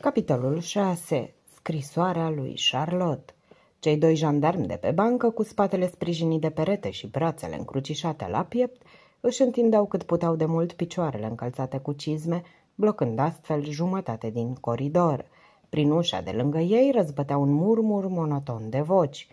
Capitolul 6. Scrisoarea lui Charlotte Cei doi jandarmi de pe bancă, cu spatele sprijinit de perete și brațele încrucișate la piept, își întindeau cât puteau de mult picioarele încălțate cu cizme, blocând astfel jumătate din coridor. Prin ușa de lângă ei răzbătea un murmur monoton de voci.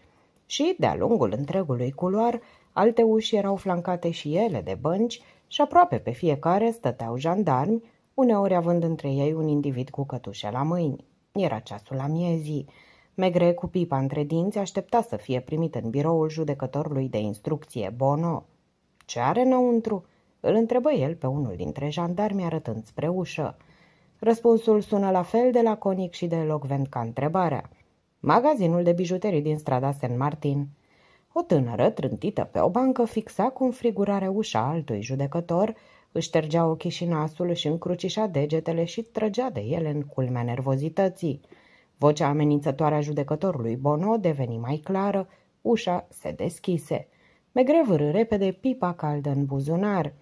Și, de-a lungul întregului culoar, alte uși erau flancate și ele de bănci și aproape pe fiecare stăteau jandarmi, uneori având între ei un individ cu cătușe la mâini. Era ceasul la miezii. Megre, cu pipa între dinți, aștepta să fie primit în biroul judecătorului de instrucție, Bono. Ce are înăuntru?" îl întrebă el pe unul dintre jandarmi arătând spre ușă. Răspunsul sună la fel de laconic și de elocvent ca întrebarea. Magazinul de bijuterii din strada San Martin. O tânără, trântită pe o bancă, fixa cu înfrigurare ușa altui judecător, își ștergea ochii și nasul, își încrucișa degetele și trăgea de ele în culmea nervozității. Vocea amenințătoare a judecătorului Bono deveni mai clară, ușa se deschise. Megre vârâ repede pipa caldă în buzunar.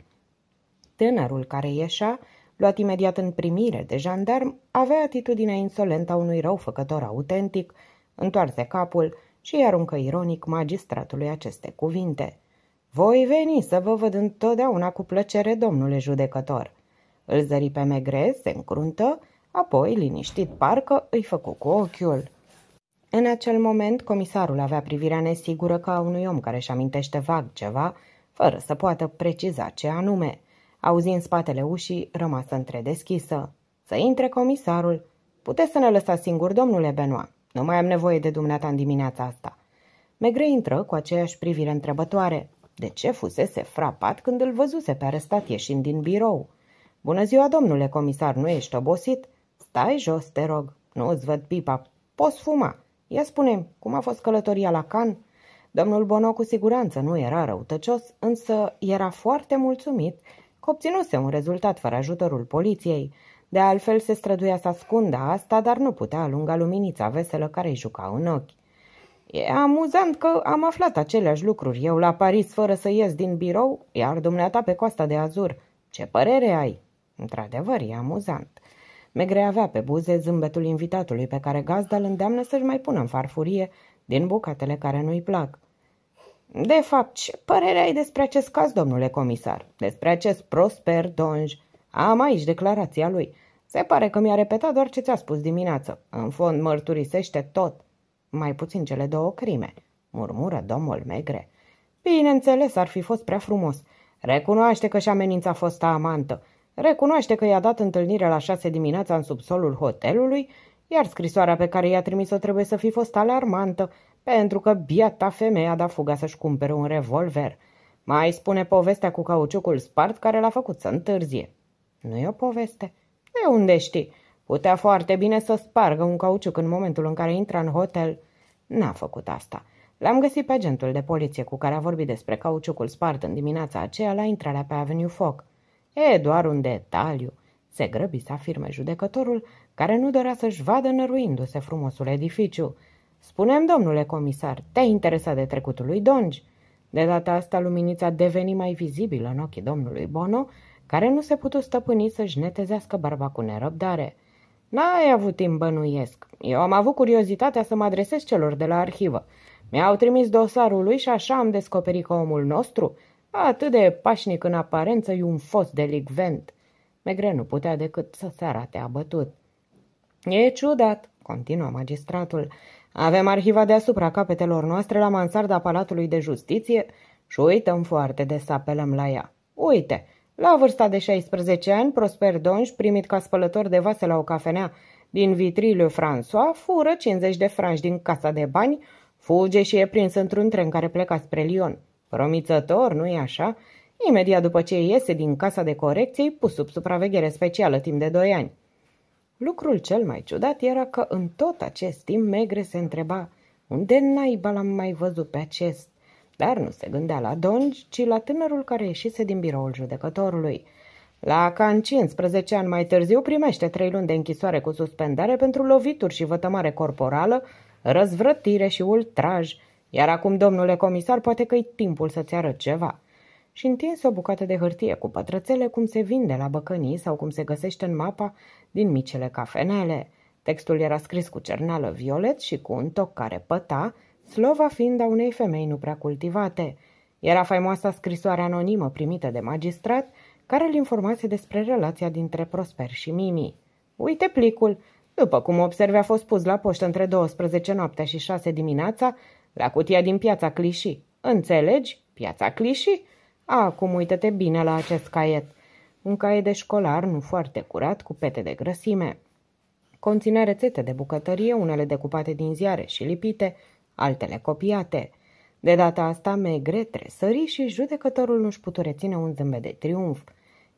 Tânărul care ieșea, luat imediat în primire de jandarm, avea atitudinea insolentă a unui răufăcător autentic, întoarse capul și aruncă ironic magistratului aceste cuvinte – voi veni să vă văd întotdeauna cu plăcere, domnule judecător." Îl zări pe Megre, se încruntă, apoi, liniștit parcă, îi făcu cu ochiul. În acel moment, comisarul avea privirea nesigură ca a unui om care își amintește vag ceva, fără să poată preciza ce anume. Auzi în spatele ușii, rămasă întredeschisă. Să intre comisarul. Puteți să ne lăsați singur, domnule Benoit. Nu mai am nevoie de dumneata în dimineața asta. Megre intră cu aceeași privire întrebătoare de ce fusese frapat când îl văzuse pe arestat ieșind din birou. Bună ziua, domnule comisar, nu ești obosit? Stai jos, te rog, nu îți văd pipa, poți fuma. Ia spune cum a fost călătoria la Can? Domnul Bono cu siguranță nu era răutăcios, însă era foarte mulțumit că obținuse un rezultat fără ajutorul poliției. De altfel se străduia să ascundă asta, dar nu putea alunga luminița veselă care îi juca în ochi. E amuzant că am aflat aceleași lucruri, eu la Paris fără să ies din birou, iar dumneata pe coasta de azur. Ce părere ai? Într-adevăr, e amuzant. Megre avea pe buze zâmbetul invitatului pe care gazda îl îndeamnă să-și mai pună în farfurie din bucatele care nu-i plac. De fapt, ce părere ai despre acest caz, domnule comisar? Despre acest prosper donj? Am aici declarația lui. Se pare că mi-a repetat doar ce ți-a spus dimineață. În fond, mărturisește tot mai puțin cele două crime, murmură domnul Megre. Bineînțeles, ar fi fost prea frumos. Recunoaște că și amenința a fost amantă. Recunoaște că i-a dat întâlnire la șase dimineața în subsolul hotelului, iar scrisoarea pe care i-a trimis-o trebuie să fi fost alarmantă, pentru că biata femeie a dat fuga să-și cumpere un revolver. Mai spune povestea cu cauciucul spart care l-a făcut să întârzie. Nu e o poveste. De unde știi? Putea foarte bine să spargă un cauciuc în momentul în care intră în hotel. N-a făcut asta. L-am găsit pe agentul de poliție cu care a vorbit despre cauciucul spart în dimineața aceea la intrarea pe Avenue Foc. E doar un detaliu, se grăbi să afirme judecătorul, care nu dorea să-și vadă năruindu-se frumosul edificiu. Spunem, domnule comisar, te-ai interesat de trecutul lui Donge? De data asta, luminița deveni mai vizibilă în ochii domnului Bono, care nu se putu stăpâni să-și netezească barba cu nerăbdare. N-ai avut timp, bănuiesc. Eu am avut curiozitatea să mă adresez celor de la arhivă. Mi-au trimis dosarul lui și așa am descoperit că omul nostru, atât de pașnic în aparență, e un fost delicvent. Megre nu putea decât să se arate abătut. E ciudat, continuă magistratul. Avem arhiva deasupra capetelor noastre la mansarda Palatului de Justiție și uităm foarte des să apelăm la ea. Uite, la vârsta de 16 ani, Prosper Donj, primit ca spălător de vase la o cafenea din vitriliu François, fură 50 de franci din casa de bani, fuge și e prins într-un tren care pleca spre Lyon. Promițător, nu-i așa? Imediat după ce iese din casa de corecții, pus sub supraveghere specială timp de 2 ani. Lucrul cel mai ciudat era că în tot acest timp Megre se întreba unde naiba l-am mai văzut pe acest dar nu se gândea la Dongi, ci la tânărul care ieșise din biroul judecătorului. La can 15 ani mai târziu primește trei luni de închisoare cu suspendare pentru lovituri și vătămare corporală, răzvrătire și ultraj, iar acum, domnule comisar, poate că-i timpul să-ți arăt ceva. Și întins o bucată de hârtie cu pătrățele cum se vinde la băcănii sau cum se găsește în mapa din micile cafenele. Textul era scris cu cerneală violet și cu un toc care păta, slova fiind a unei femei nu prea cultivate. Era faimoasa scrisoare anonimă primită de magistrat, care îl informase despre relația dintre Prosper și Mimi. Uite plicul! După cum observi, a fost pus la poștă între 12 noaptea și 6 dimineața, la cutia din piața Clișii. Înțelegi? Piața Clișii? Acum uită-te bine la acest caiet. Un caiet de școlar nu foarte curat, cu pete de grăsime. Conține rețete de bucătărie, unele decupate din ziare și lipite, altele copiate. De data asta, Megret sări și judecătorul nu-și putu reține un zâmbet de triumf.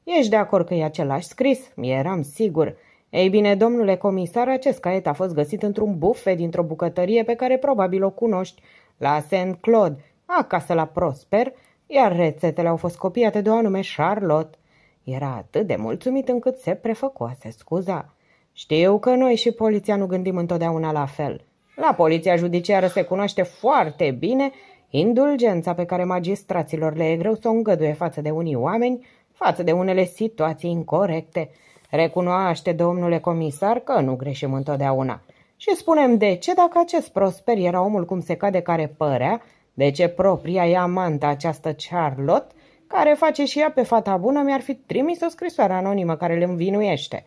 Ești de acord că e același scris? Eram sigur. Ei bine, domnule comisar, acest caiet a fost găsit într-un bufet dintr-o bucătărie pe care probabil o cunoști, la Saint Claude, acasă la Prosper, iar rețetele au fost copiate de o anume Charlotte. Era atât de mulțumit încât se prefăcoase scuza. Știu că noi și poliția nu gândim întotdeauna la fel. La poliția judiciară se cunoaște foarte bine indulgența pe care magistraților le e greu să o îngăduie față de unii oameni, față de unele situații incorrecte. Recunoaște, domnule comisar, că nu greșim întotdeauna. Și spunem de ce dacă acest prosper era omul cum se cade care părea, de ce propria ea amantă această Charlotte, care face și ea pe fata bună, mi-ar fi trimis o scrisoare anonimă care le învinuiește.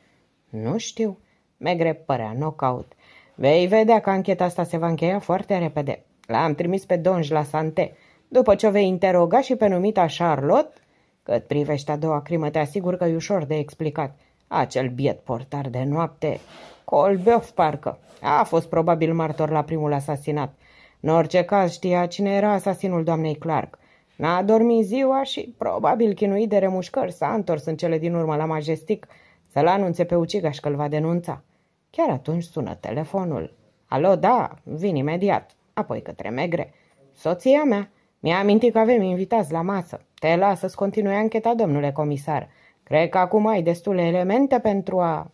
Nu știu, megre părea knockout. Vei vedea că ancheta asta se va încheia foarte repede. L-am trimis pe Donj la Sante. După ce o vei interoga și pe numita Charlotte, cât privește a doua crimă, te asigur că e ușor de explicat. Acel biet portar de noapte, Colbeof parcă, a fost probabil martor la primul asasinat. În orice caz știa cine era asasinul doamnei Clark. N-a dormit ziua și, probabil chinuit de remușcări, s-a întors în cele din urmă la majestic să-l anunțe pe ucigaș că l va denunța. Chiar atunci sună telefonul. Alo, da, vin imediat. Apoi către Megre. Soția mea. Mi-a amintit că avem invitați la masă. Te las să-ți continui ancheta, domnule comisar. Cred că acum ai destule elemente pentru a...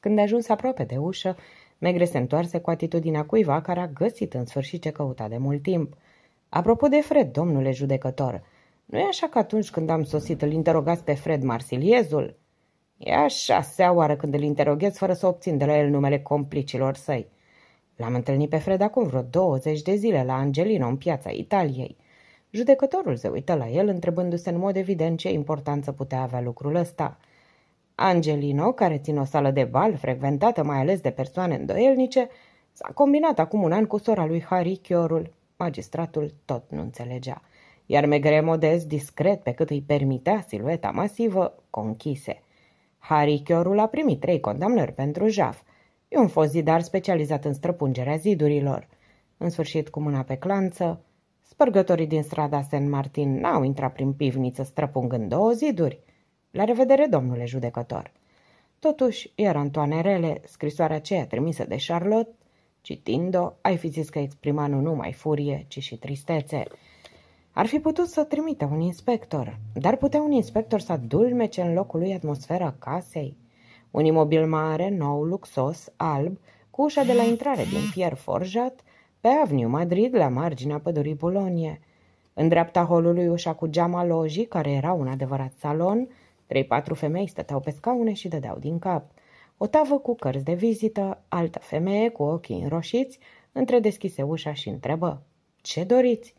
Când ajuns aproape de ușă, Megre se întoarse cu atitudinea cuiva care a găsit în sfârșit ce căuta de mult timp. Apropo de Fred, domnule judecător, nu e așa că atunci când am sosit îl interogați pe Fred Marsiliezul? E a șasea oară când îl interoghez fără să obțin de la el numele complicilor săi. L-am întâlnit pe Fred acum vreo 20 de zile la Angelino, în piața Italiei. Judecătorul se uită la el, întrebându-se în mod evident ce importanță putea avea lucrul ăsta. Angelino, care ține o sală de bal, frecventată mai ales de persoane îndoielnice, s-a combinat acum un an cu sora lui Harry Chiorul. Magistratul tot nu înțelegea. Iar Megre Modest, discret pe cât îi permitea silueta masivă, conchise. Harry Chiorul a primit trei condamnări pentru jaf. E un fost zidar specializat în străpungerea zidurilor. În sfârșit, cu mâna pe clanță, spărgătorii din strada San Martin n-au intrat prin pivniță străpungând două ziduri. La revedere, domnule judecător! Totuși, era rele, scrisoarea aceea trimisă de Charlotte, citind-o, ai fi zis că exprima nu numai furie, ci și tristețe. Ar fi putut să trimită un inspector, dar putea un inspector să dulmece în locul lui atmosfera casei? Un imobil mare, nou, luxos, alb, cu ușa de la intrare din fier forjat, pe Avenue Madrid, la marginea pădurii Bolonie. În dreapta holului ușa cu geama lojii, care era un adevărat salon, trei-patru femei stăteau pe scaune și dădeau din cap. O tavă cu cărți de vizită, altă femeie cu ochii înroșiți, între deschise ușa și întrebă. Ce doriți?"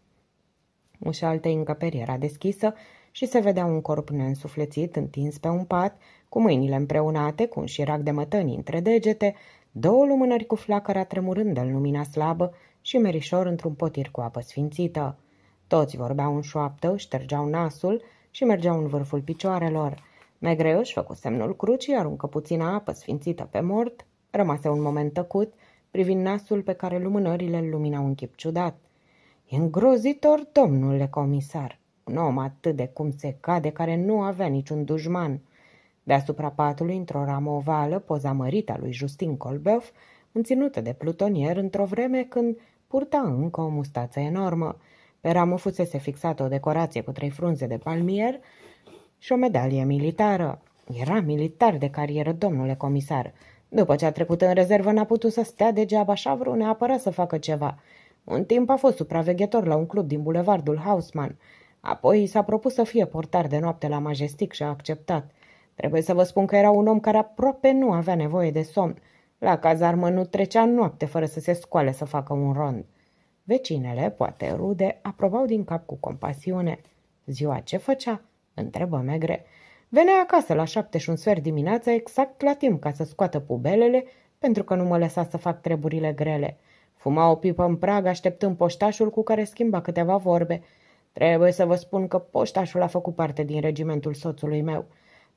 Ușa altei încăperi era deschisă și se vedea un corp neînsuflețit întins pe un pat, cu mâinile împreunate, cu un șirac de mătăni între degete, două lumânări cu flacăra tremurând în lumina slabă și merișor într-un potir cu apă sfințită. Toți vorbeau în șoaptă, ștergeau nasul și mergeau în vârful picioarelor. Megreu își făcu semnul crucii, aruncă puțină apă sfințită pe mort, rămase un moment tăcut, privind nasul pe care lumânările îl luminau în chip ciudat îngrozitor, domnule comisar! Un om atât de cum se cade, care nu avea niciun dușman. Deasupra patului, într-o ramă ovală, poza mărită a lui Justin Colbeuf, înținută de plutonier într-o vreme când purta încă o mustață enormă. Pe ramă fusese fixată o decorație cu trei frunze de palmier și o medalie militară. Era militar de carieră, domnule comisar. După ce a trecut în rezervă, n-a putut să stea degeaba așa vreun neapărat să facă ceva. Un timp a fost supraveghetor la un club din bulevardul Hausman. Apoi i s-a propus să fie portar de noapte la Majestic și a acceptat. Trebuie să vă spun că era un om care aproape nu avea nevoie de somn. La cazarmă nu trecea noapte fără să se scoale să facă un rond. Vecinele, poate rude, aprobau din cap cu compasiune. Ziua ce făcea? Întrebă Megre. Venea acasă la șapte și un sfert dimineața exact la timp ca să scoată pubelele pentru că nu mă lăsa să fac treburile grele. Fuma o pipă în prag, așteptând poștașul cu care schimba câteva vorbe. Trebuie să vă spun că poștașul a făcut parte din regimentul soțului meu.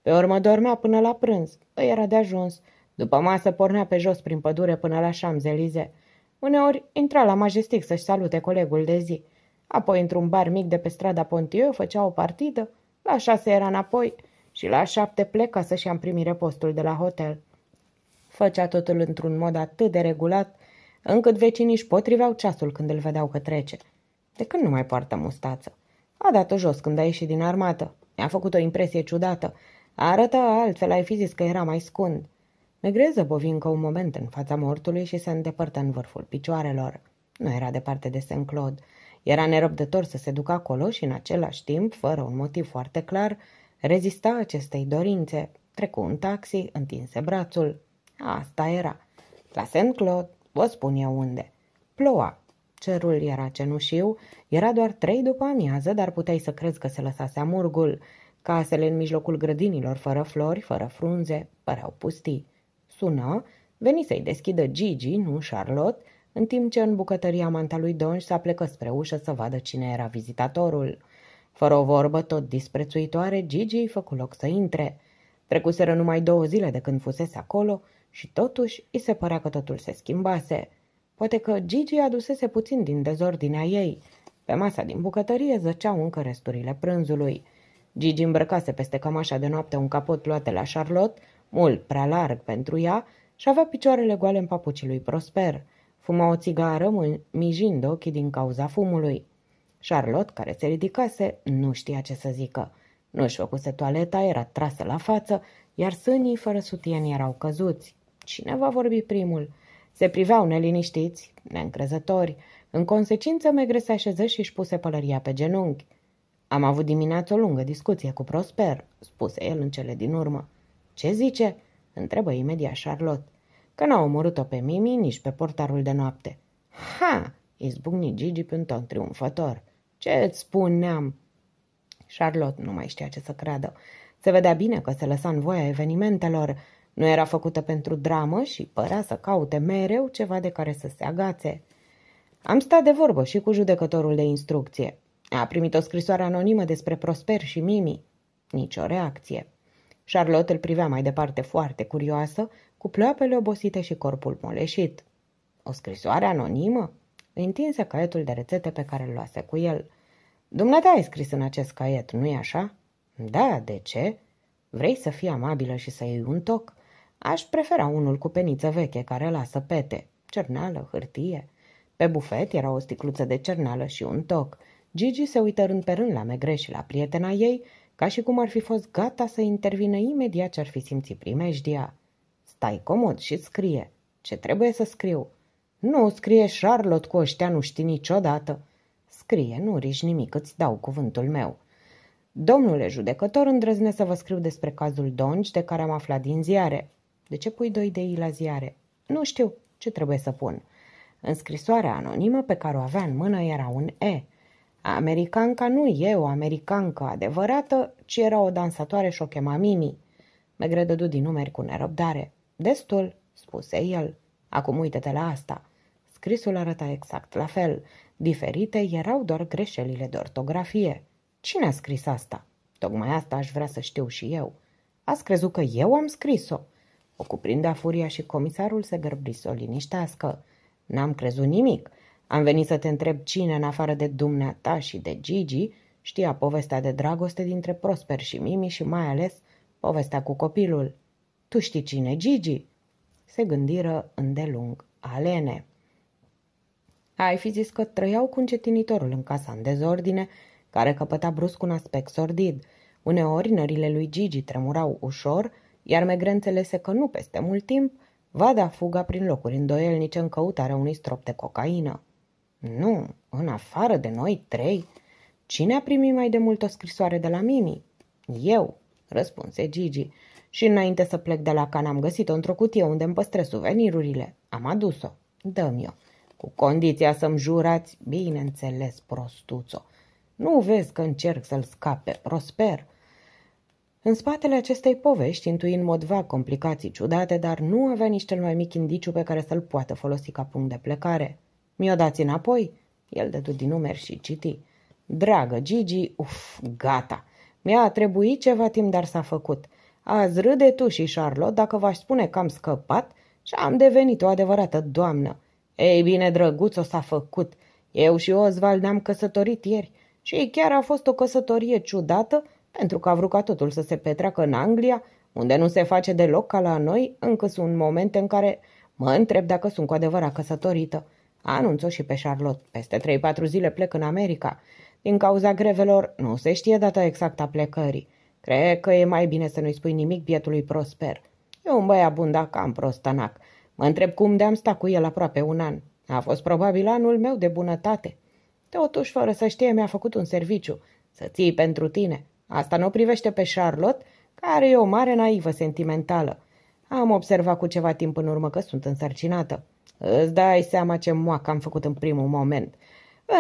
Pe urmă dormea până la prânz, îi era de ajuns. După masă pornea pe jos prin pădure până la șamzelize. Uneori intra la majestic să-și salute colegul de zi. Apoi, într-un bar mic de pe strada Pontieu, făcea o partidă, la șase era înapoi și la șapte pleca să-și ia în primire postul de la hotel. Făcea totul într-un mod atât de regulat încât vecinii își potriveau ceasul când îl vedeau că trece. De când nu mai poartă mustață? A dat-o jos când a ieșit din armată. Mi-a făcut o impresie ciudată. Arăta altfel, ai fi zis că era mai scund. Negreză bovincă un moment în fața mortului și se îndepărtă în vârful picioarelor. Nu era departe de Saint Claude. Era nerăbdător să se ducă acolo și în același timp, fără un motiv foarte clar, rezista acestei dorințe. Trecu un taxi, întinse brațul. Asta era. La Saint Claude. Vă spun eu unde. Ploua. Cerul era cenușiu, era doar trei după amiază, dar puteai să crezi că se lăsase amurgul. Casele în mijlocul grădinilor, fără flori, fără frunze, păreau pustii. Sună, veni să-i deschidă Gigi, nu Charlotte, în timp ce în bucătăria manta lui Donj s-a plecat spre ușă să vadă cine era vizitatorul. Fără o vorbă tot disprețuitoare, Gigi îi făcu loc să intre. Trecuseră numai două zile de când fusese acolo și totuși, îi se părea că totul se schimbase. Poate că Gigi adusese puțin din dezordinea ei. Pe masa din bucătărie zăceau încă resturile prânzului. Gigi îmbrăcase peste cămașa de noapte un capot luat la Charlotte, mult prea larg pentru ea, și avea picioarele goale în papucii lui Prosper. Fuma o țigară, mijind ochii din cauza fumului. Charlotte, care se ridicase, nu știa ce să zică. Nu-și făcuse toaleta, era trasă la față, iar sânii fără sutien erau căzuți. Cine va vorbi primul? Se priveau neliniștiți, neîncrezători. În consecință, Megre se așeză și își puse pălăria pe genunchi. Am avut dimineață o lungă discuție cu Prosper, spuse el în cele din urmă. Ce zice? întrebă imediat Charlotte. Că n-a omorât-o pe Mimi, nici pe portarul de noapte. Ha! izbucni Gigi pe un ton triumfător. ce îți spun, neam? Charlotte nu mai știa ce să creadă. Se vedea bine că se lăsa în voia evenimentelor, nu era făcută pentru dramă și părea să caute mereu ceva de care să se agațe. Am stat de vorbă și cu judecătorul de instrucție. A primit o scrisoare anonimă despre Prosper și Mimi. Nici o reacție. Charlotte îl privea mai departe foarte curioasă, cu ploapele obosite și corpul moleșit. O scrisoare anonimă? Întinse caietul de rețete pe care îl luase cu el. Dumneata ai scris în acest caiet, nu-i așa? Da, de ce? Vrei să fii amabilă și să iei un toc? Aș prefera unul cu peniță veche care lasă pete, cerneală, hârtie. Pe bufet era o sticluță de cerneală și un toc. Gigi se uită rând pe rând la Megre și la prietena ei, ca și cum ar fi fost gata să intervină imediat ce ar fi simțit primejdia. Stai comod și scrie. Ce trebuie să scriu? Nu, scrie Charlotte cu ăștia, nu știi niciodată. Scrie, nu riși nimic, îți dau cuvântul meu. Domnule judecător, îndrăznesc să vă scriu despre cazul Donci, de care am aflat din ziare. De ce pui doi de la ziare? Nu știu ce trebuie să pun. În scrisoarea anonimă pe care o avea în mână era un E. Americanca nu e o americancă adevărată, ci era o dansatoare și o chema Mimi. Megre dădu din numeri cu nerăbdare. Destul, spuse el. Acum uite-te la asta. Scrisul arăta exact la fel. Diferite erau doar greșelile de ortografie. Cine a scris asta? Tocmai asta aș vrea să știu și eu. Ați crezut că eu am scris-o? O cuprindea furia și comisarul se gărbi să o liniștească. N-am crezut nimic. Am venit să te întreb cine, în afară de dumneata și de Gigi, știa povestea de dragoste dintre Prosper și Mimi și mai ales povestea cu copilul. Tu știi cine, Gigi? Se gândiră îndelung Alene. Ai fi zis că trăiau cu încetinitorul în casa în dezordine, care căpăta brusc un aspect sordid. Uneori nările lui Gigi tremurau ușor, iar megrentele se că nu peste mult timp va da fuga prin locuri îndoielnice în căutarea unui strop de cocaină. Nu, în afară de noi trei. Cine a primit mai de mult o scrisoare de la Mimi? Eu, răspunse Gigi. Și înainte să plec de la can am găsit-o într-o cutie unde îmi păstrez suvenirurile. Am adus-o. Dă-mi-o. Cu condiția să-mi jurați, bineînțeles, prostuțo. Nu vezi că încerc să-l scape, prosper. În spatele acestei povești intui în mod vag complicații ciudate, dar nu avea nici cel mai mic indiciu pe care să-l poată folosi ca punct de plecare. Mi-o dați înapoi?" El dădu din numeri și citi. Dragă Gigi, uf, gata! Mi-a trebuit ceva timp, dar s-a făcut. Azi râde tu și Charlotte dacă v-aș spune că am scăpat și am devenit o adevărată doamnă. Ei bine, drăguț, s-a făcut. Eu și Oswald ne-am căsătorit ieri și chiar a fost o căsătorie ciudată pentru că a vrut ca totul să se petreacă în Anglia, unde nu se face deloc ca la noi, încă sunt momente în care mă întreb dacă sunt cu adevărat căsătorită. Anunț-o și pe Charlotte. Peste 3-4 zile plec în America. Din cauza grevelor, nu se știe data exactă a plecării. Cred că e mai bine să nu-i spui nimic bietului Prosper. E un băiat bun, dacă am prostanac. Mă întreb cum de-am stat cu el aproape un an. A fost probabil anul meu de bunătate. Totuși, fără să știe, mi-a făcut un serviciu. Să ții pentru tine. Asta nu o privește pe Charlotte, care e o mare naivă sentimentală. Am observat cu ceva timp în urmă că sunt însărcinată. Îți dai seama ce moacă am făcut în primul moment.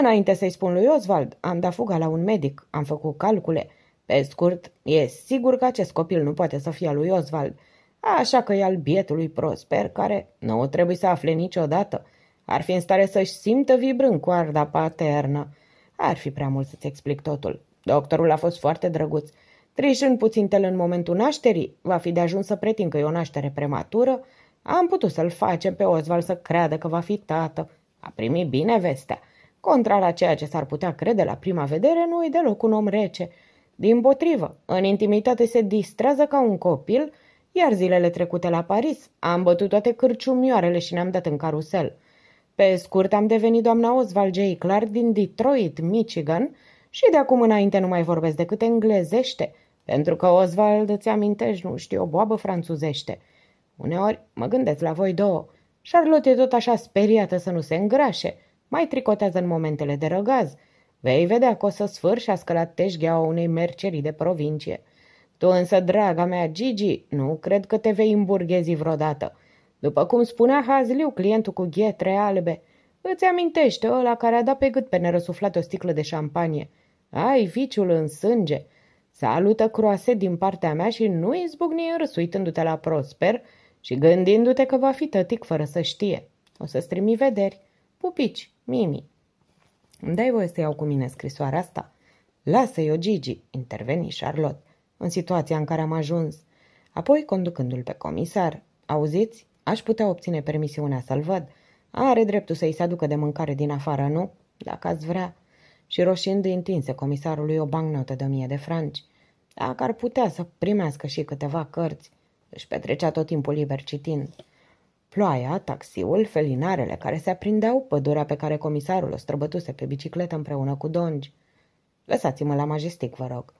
Înainte să-i spun lui Oswald, am dat fuga la un medic, am făcut calcule. Pe scurt, e sigur că acest copil nu poate să fie al lui Oswald, așa că e al bietului Prosper, care nu o trebuie să afle niciodată. Ar fi în stare să-și simtă vibrând coarda paternă. Ar fi prea mult să-ți explic totul. Doctorul a fost foarte drăguț. Trișând tel în momentul nașterii, va fi de ajuns să pretind că e o naștere prematură, am putut să-l facem pe Oswald să creadă că va fi tată. A primit bine vestea. Contrar la ceea ce s-ar putea crede la prima vedere, nu e deloc un om rece. Din potrivă, în intimitate se distrează ca un copil, iar zilele trecute la Paris am bătut toate cârciumioarele și ne-am dat în carusel. Pe scurt, am devenit doamna Oswald J. Clark din Detroit, Michigan, și de acum înainte nu mai vorbesc decât englezește, pentru că, Oswald, îți amintești, nu știu, o boabă franțuzește. Uneori mă gândesc la voi două. Charlotte e tot așa speriată să nu se îngrașe. Mai tricotează în momentele de răgaz. Vei vedea că o să sfârșească la teșghea unei mercerii de provincie. Tu însă, draga mea, Gigi, nu cred că te vei îmburghezi vreodată. După cum spunea Hazliu, clientul cu ghetre albe, Îți amintește ă, ăla care a dat pe gât pe nerăsuflat o sticlă de șampanie. Ai viciul în sânge. Salută croase din partea mea și nu izbucni în râs uitându-te la Prosper și gândindu-te că va fi tătic fără să știe. O să-ți trimi vederi. Pupici, Mimi. Îmi dai voie să iau cu mine scrisoarea asta? Lasă-i-o, Gigi, interveni Charlotte, în situația în care am ajuns. Apoi, conducându-l pe comisar, auziți, aș putea obține permisiunea să-l văd. Are dreptul să-i se aducă de mâncare din afară, nu? Dacă ați vrea. Și roșind îi întinse comisarului o bancnotă de o mie de franci. Dacă ar putea să primească și câteva cărți, își petrecea tot timpul liber citind. Ploaia, taxiul, felinarele care se aprindeau, pădurea pe care comisarul o străbătuse pe bicicletă împreună cu dongi. Lăsați-mă la majestic, vă rog.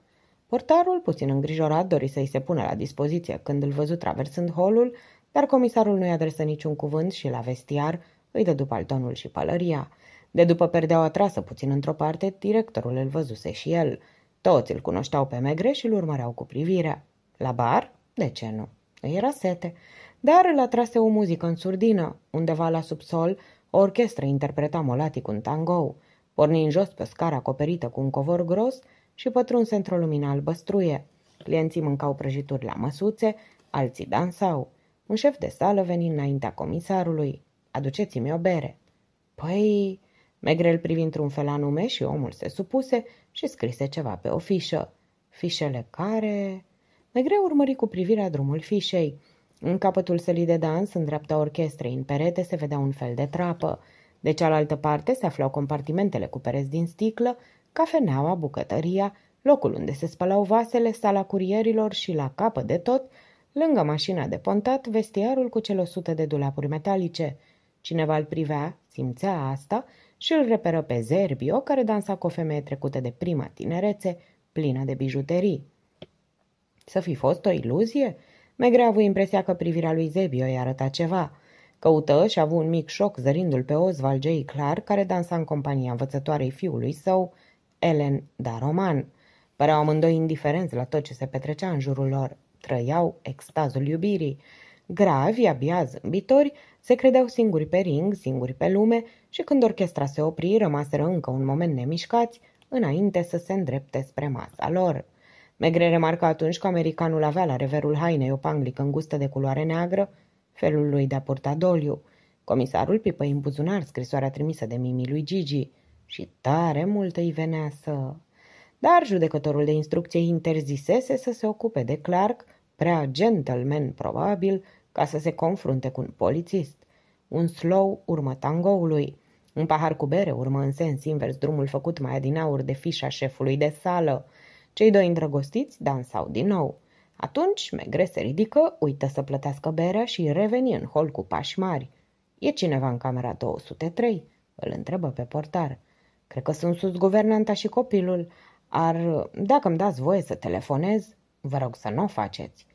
Portarul, puțin îngrijorat, dori să-i se pună la dispoziție când îl văzut traversând holul, dar comisarul nu-i adresă niciun cuvânt și la vestiar îi dădu paltonul și pălăria. De după perdeaua trasă puțin într-o parte, directorul îl văzuse și el. Toți îl cunoșteau pe Megre și îl urmăreau cu privirea. La bar? De ce nu? Îi era sete. Dar îl atrase o muzică în surdină. Undeva la subsol, o orchestră interpreta molatic un tango. Porni în jos pe scara acoperită cu un covor gros și pătrunse într-o lumină albăstruie. Clienții mâncau prăjituri la măsuțe, alții dansau. Un șef de sală veni înaintea comisarului. Aduceți-mi o bere. Păi, Megrel privi într-un fel anume și omul se supuse și scrise ceva pe o fișă. Fișele care... Megrel urmări cu privirea drumul fișei. În capătul sălii de dans, în dreapta orchestrei, în perete, se vedea un fel de trapă. De cealaltă parte se aflau compartimentele cu pereți din sticlă, cafeneaua, bucătăria, locul unde se spălau vasele, sala curierilor și, la capăt de tot, lângă mașina de pontat, vestiarul cu cele 100 de dulapuri metalice – Cineva îl privea, simțea asta și îl reperă pe Zerbio, care dansa cu o femeie trecută de prima tinerețe, plină de bijuterii. Să fi fost o iluzie? Megre a avut impresia că privirea lui Zerbio i arăta ceva. Căută și a avut un mic șoc zărindu-l pe Oswald J. Clar, care dansa în compania învățătoarei fiului său, Ellen Daroman. Păreau amândoi indiferenți la tot ce se petrecea în jurul lor. Trăiau extazul iubirii. Gravi, abia zâmbitori, se credeau singuri pe ring, singuri pe lume și când orchestra se opri, rămaseră încă un moment nemișcați, înainte să se îndrepte spre masa lor. Megre remarcă atunci că americanul avea la reverul hainei o panglică îngustă de culoare neagră, felul lui de a purta doliu. Comisarul pipă în buzunar scrisoarea trimisă de Mimi lui Gigi și tare mult îi venea să... Dar judecătorul de instrucție interzisese să se ocupe de Clark, prea gentleman probabil, ca să se confrunte cu un polițist. Un slow urmă tangoului. Un pahar cu bere urmă în sens invers drumul făcut mai adinaur de fișa șefului de sală. Cei doi îndrăgostiți dansau din nou. Atunci, Megre se ridică, uită să plătească berea și reveni în hol cu pași mari. E cineva în camera 203?" îl întrebă pe portar. Cred că sunt sus guvernanta și copilul. Ar, dacă îmi dați voie să telefonez, vă rog să nu o faceți.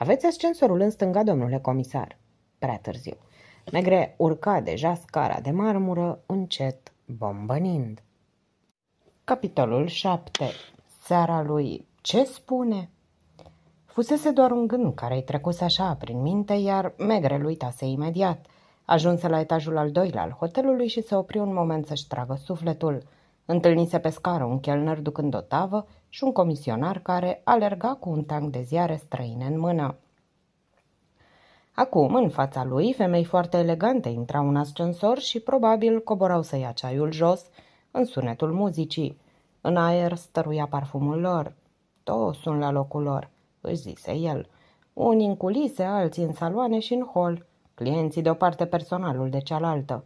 Aveți ascensorul în stânga, domnule comisar. Prea târziu. Negre urca deja scara de marmură, încet bombănind. Capitolul 7. Seara lui ce spune? Fusese doar un gând care îi trecuse așa prin minte, iar Megre l uitase imediat. Ajunse la etajul al doilea al hotelului și se opri un moment să-și tragă sufletul – Întâlnise pe scară un chelner ducând o tavă și un comisionar care alerga cu un tank de ziare străine în mână. Acum, în fața lui, femei foarte elegante intrau în ascensor și probabil coborau să ia ceaiul jos în sunetul muzicii. În aer stăruia parfumul lor. Toți sunt la locul lor, își zise el. Unii în culise, alții în saloane și în hol. Clienții de o parte, personalul de cealaltă.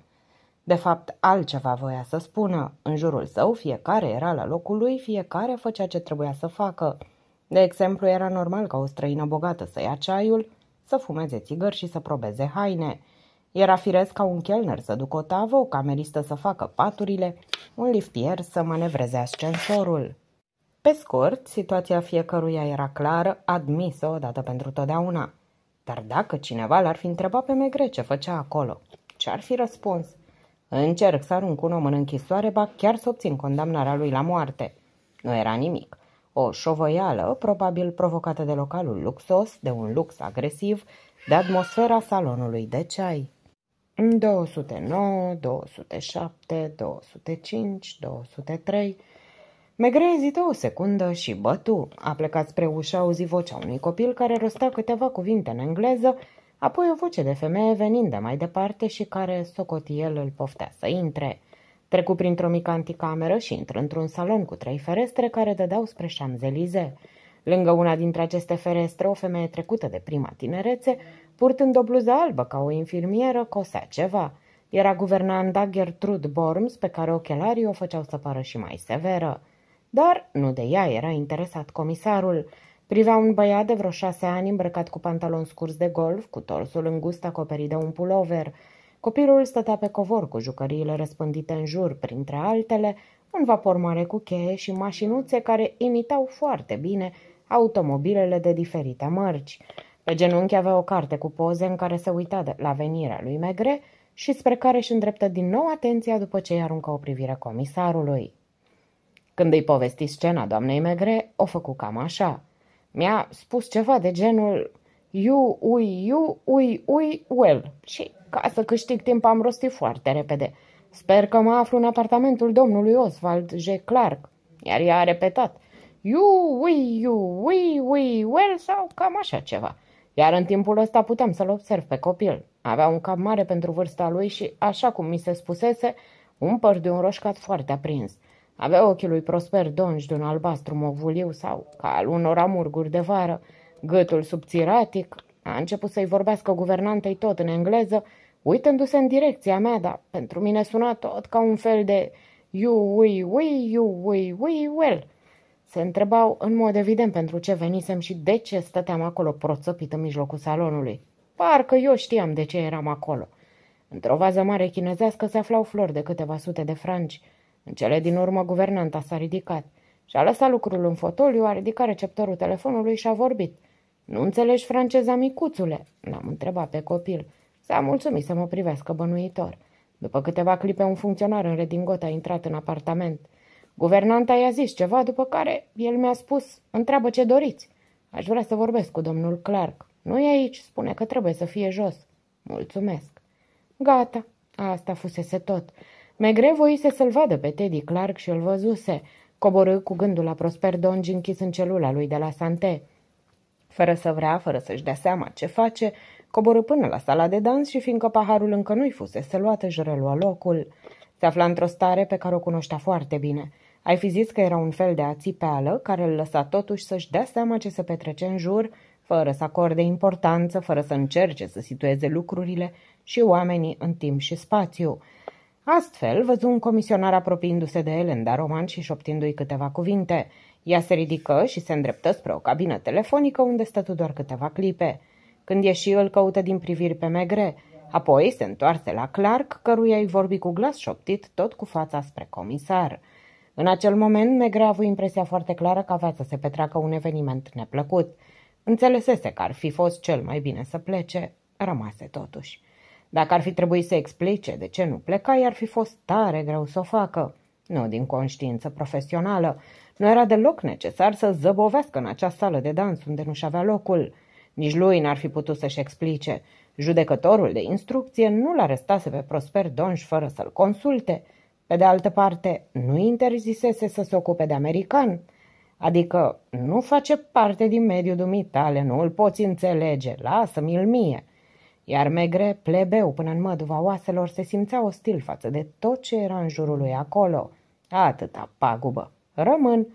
De fapt, altceva voia să spună. În jurul său, fiecare era la locul lui, fiecare făcea ce trebuia să facă. De exemplu, era normal ca o străină bogată să ia ceaiul, să fumeze țigări și să probeze haine. Era firesc ca un chelner să ducă o tavă, o cameristă să facă paturile, un liftier să manevreze ascensorul. Pe scurt, situația fiecăruia era clară, admisă odată pentru totdeauna. Dar dacă cineva l-ar fi întrebat pe Megre ce făcea acolo, ce ar fi răspuns? Încerc să arunc un om în închisoare, ba chiar să obțin condamnarea lui la moarte. Nu era nimic. O șovăială, probabil provocată de localul luxos, de un lux agresiv, de atmosfera salonului de ceai. 209, 207, 205, 203... Megre ezită o secundă și bătu. A plecat spre ușa, auzi vocea unui copil care rostea câteva cuvinte în engleză, Apoi o voce de femeie venind de mai departe și care socoti îl poftea să intre. Trecu printr-o mică anticameră și intră într-un salon cu trei ferestre care dădeau spre champs Lângă una dintre aceste ferestre, o femeie trecută de prima tinerețe, purtând o bluză albă ca o infirmieră, cosea ceva. Era guvernanta Gertrude Borms, pe care ochelarii o făceau să pară și mai severă. Dar nu de ea era interesat comisarul. Privea un băiat de vreo șase ani îmbrăcat cu pantalon scurs de golf, cu torsul îngust acoperit de un pulover. Copilul stătea pe covor cu jucăriile răspândite în jur, printre altele, un vapor mare cu cheie și mașinuțe care imitau foarte bine automobilele de diferite mărci. Pe genunchi avea o carte cu poze în care se uita la venirea lui Megre și spre care își îndreptă din nou atenția după ce îi aruncă o privire comisarului. Când îi povesti scena doamnei Megre, o făcu cam așa – mi-a spus ceva de genul You, ui, you, ui, ui, well și ca să câștig timp am rostit foarte repede. Sper că mă aflu în apartamentul domnului Oswald J. Clark, iar ea a repetat You, ui, you, ui, ui, well sau cam așa ceva. Iar în timpul ăsta puteam să-l observ pe copil. Avea un cap mare pentru vârsta lui și, așa cum mi se spusese, un păr de un roșcat foarte aprins. Avea ochii lui Prosper donj de un albastru movuliu sau, ca al unor amurguri de vară, gâtul subțiratic, a început să-i vorbească guvernantei tot în engleză, uitându-se în direcția mea, dar pentru mine suna tot ca un fel de you, we, we, you, we, we, well. Se întrebau în mod evident pentru ce venisem și de ce stăteam acolo proțăpit în mijlocul salonului. Parcă eu știam de ce eram acolo. Într-o vază mare chinezească se aflau flori de câteva sute de franci, în cele din urmă, guvernanta s-a ridicat și-a lăsat lucrul în fotoliu, a ridicat receptorul telefonului și a vorbit. Nu înțelegi franceza, micuțule?" L-am întrebat pe copil. S-a mulțumit să mă privească bănuitor. După câteva clipe, un funcționar în redingot a intrat în apartament. Guvernanta i-a zis ceva, după care el mi-a spus, întreabă ce doriți. Aș vrea să vorbesc cu domnul Clark. Nu e aici, spune că trebuie să fie jos. Mulțumesc. Gata, asta fusese tot. Megre voise să-l vadă pe Teddy Clark și îl văzuse, coborâ cu gândul la Prosper Donji închis în celula lui de la Sante. Fără să vrea, fără să-și dea seama ce face, coborâ până la sala de dans și fiindcă paharul încă nu-i fusese luat, își relua locul. Se afla într-o stare pe care o cunoștea foarte bine. Ai fi zis că era un fel de ațipeală care îl lăsa totuși să-și dea seama ce se petrece în jur, fără să acorde importanță, fără să încerce să situeze lucrurile și oamenii în timp și spațiu. Astfel, văzu un comisionar apropiindu-se de Elen, dar roman și șoptindu-i câteva cuvinte. Ea se ridică și se îndreptă spre o cabină telefonică unde stătu doar câteva clipe. Când ieși, îl căută din priviri pe Megre. Apoi se întoarse la Clark, căruia îi vorbi cu glas șoptit, tot cu fața spre comisar. În acel moment, Megre a avut impresia foarte clară că avea să se petreacă un eveniment neplăcut. Înțelesese că ar fi fost cel mai bine să plece, rămase totuși. Dacă ar fi trebuit să explice de ce nu pleca, i-ar fi fost tare greu să o facă. Nu din conștiință profesională. Nu era deloc necesar să zăbovească în acea sală de dans unde nu-și avea locul. Nici lui n-ar fi putut să-și explice. Judecătorul de instrucție nu l-arestase pe Prosper Donj fără să-l consulte. Pe de altă parte, nu interzisese să se ocupe de american. Adică nu face parte din mediul dumitale, nu îl poți înțelege, lasă-mi-l mie. Iar Megre, plebeu până în măduva oaselor, se simțea ostil față de tot ce era în jurul lui acolo. Atâta pagubă! Rămân!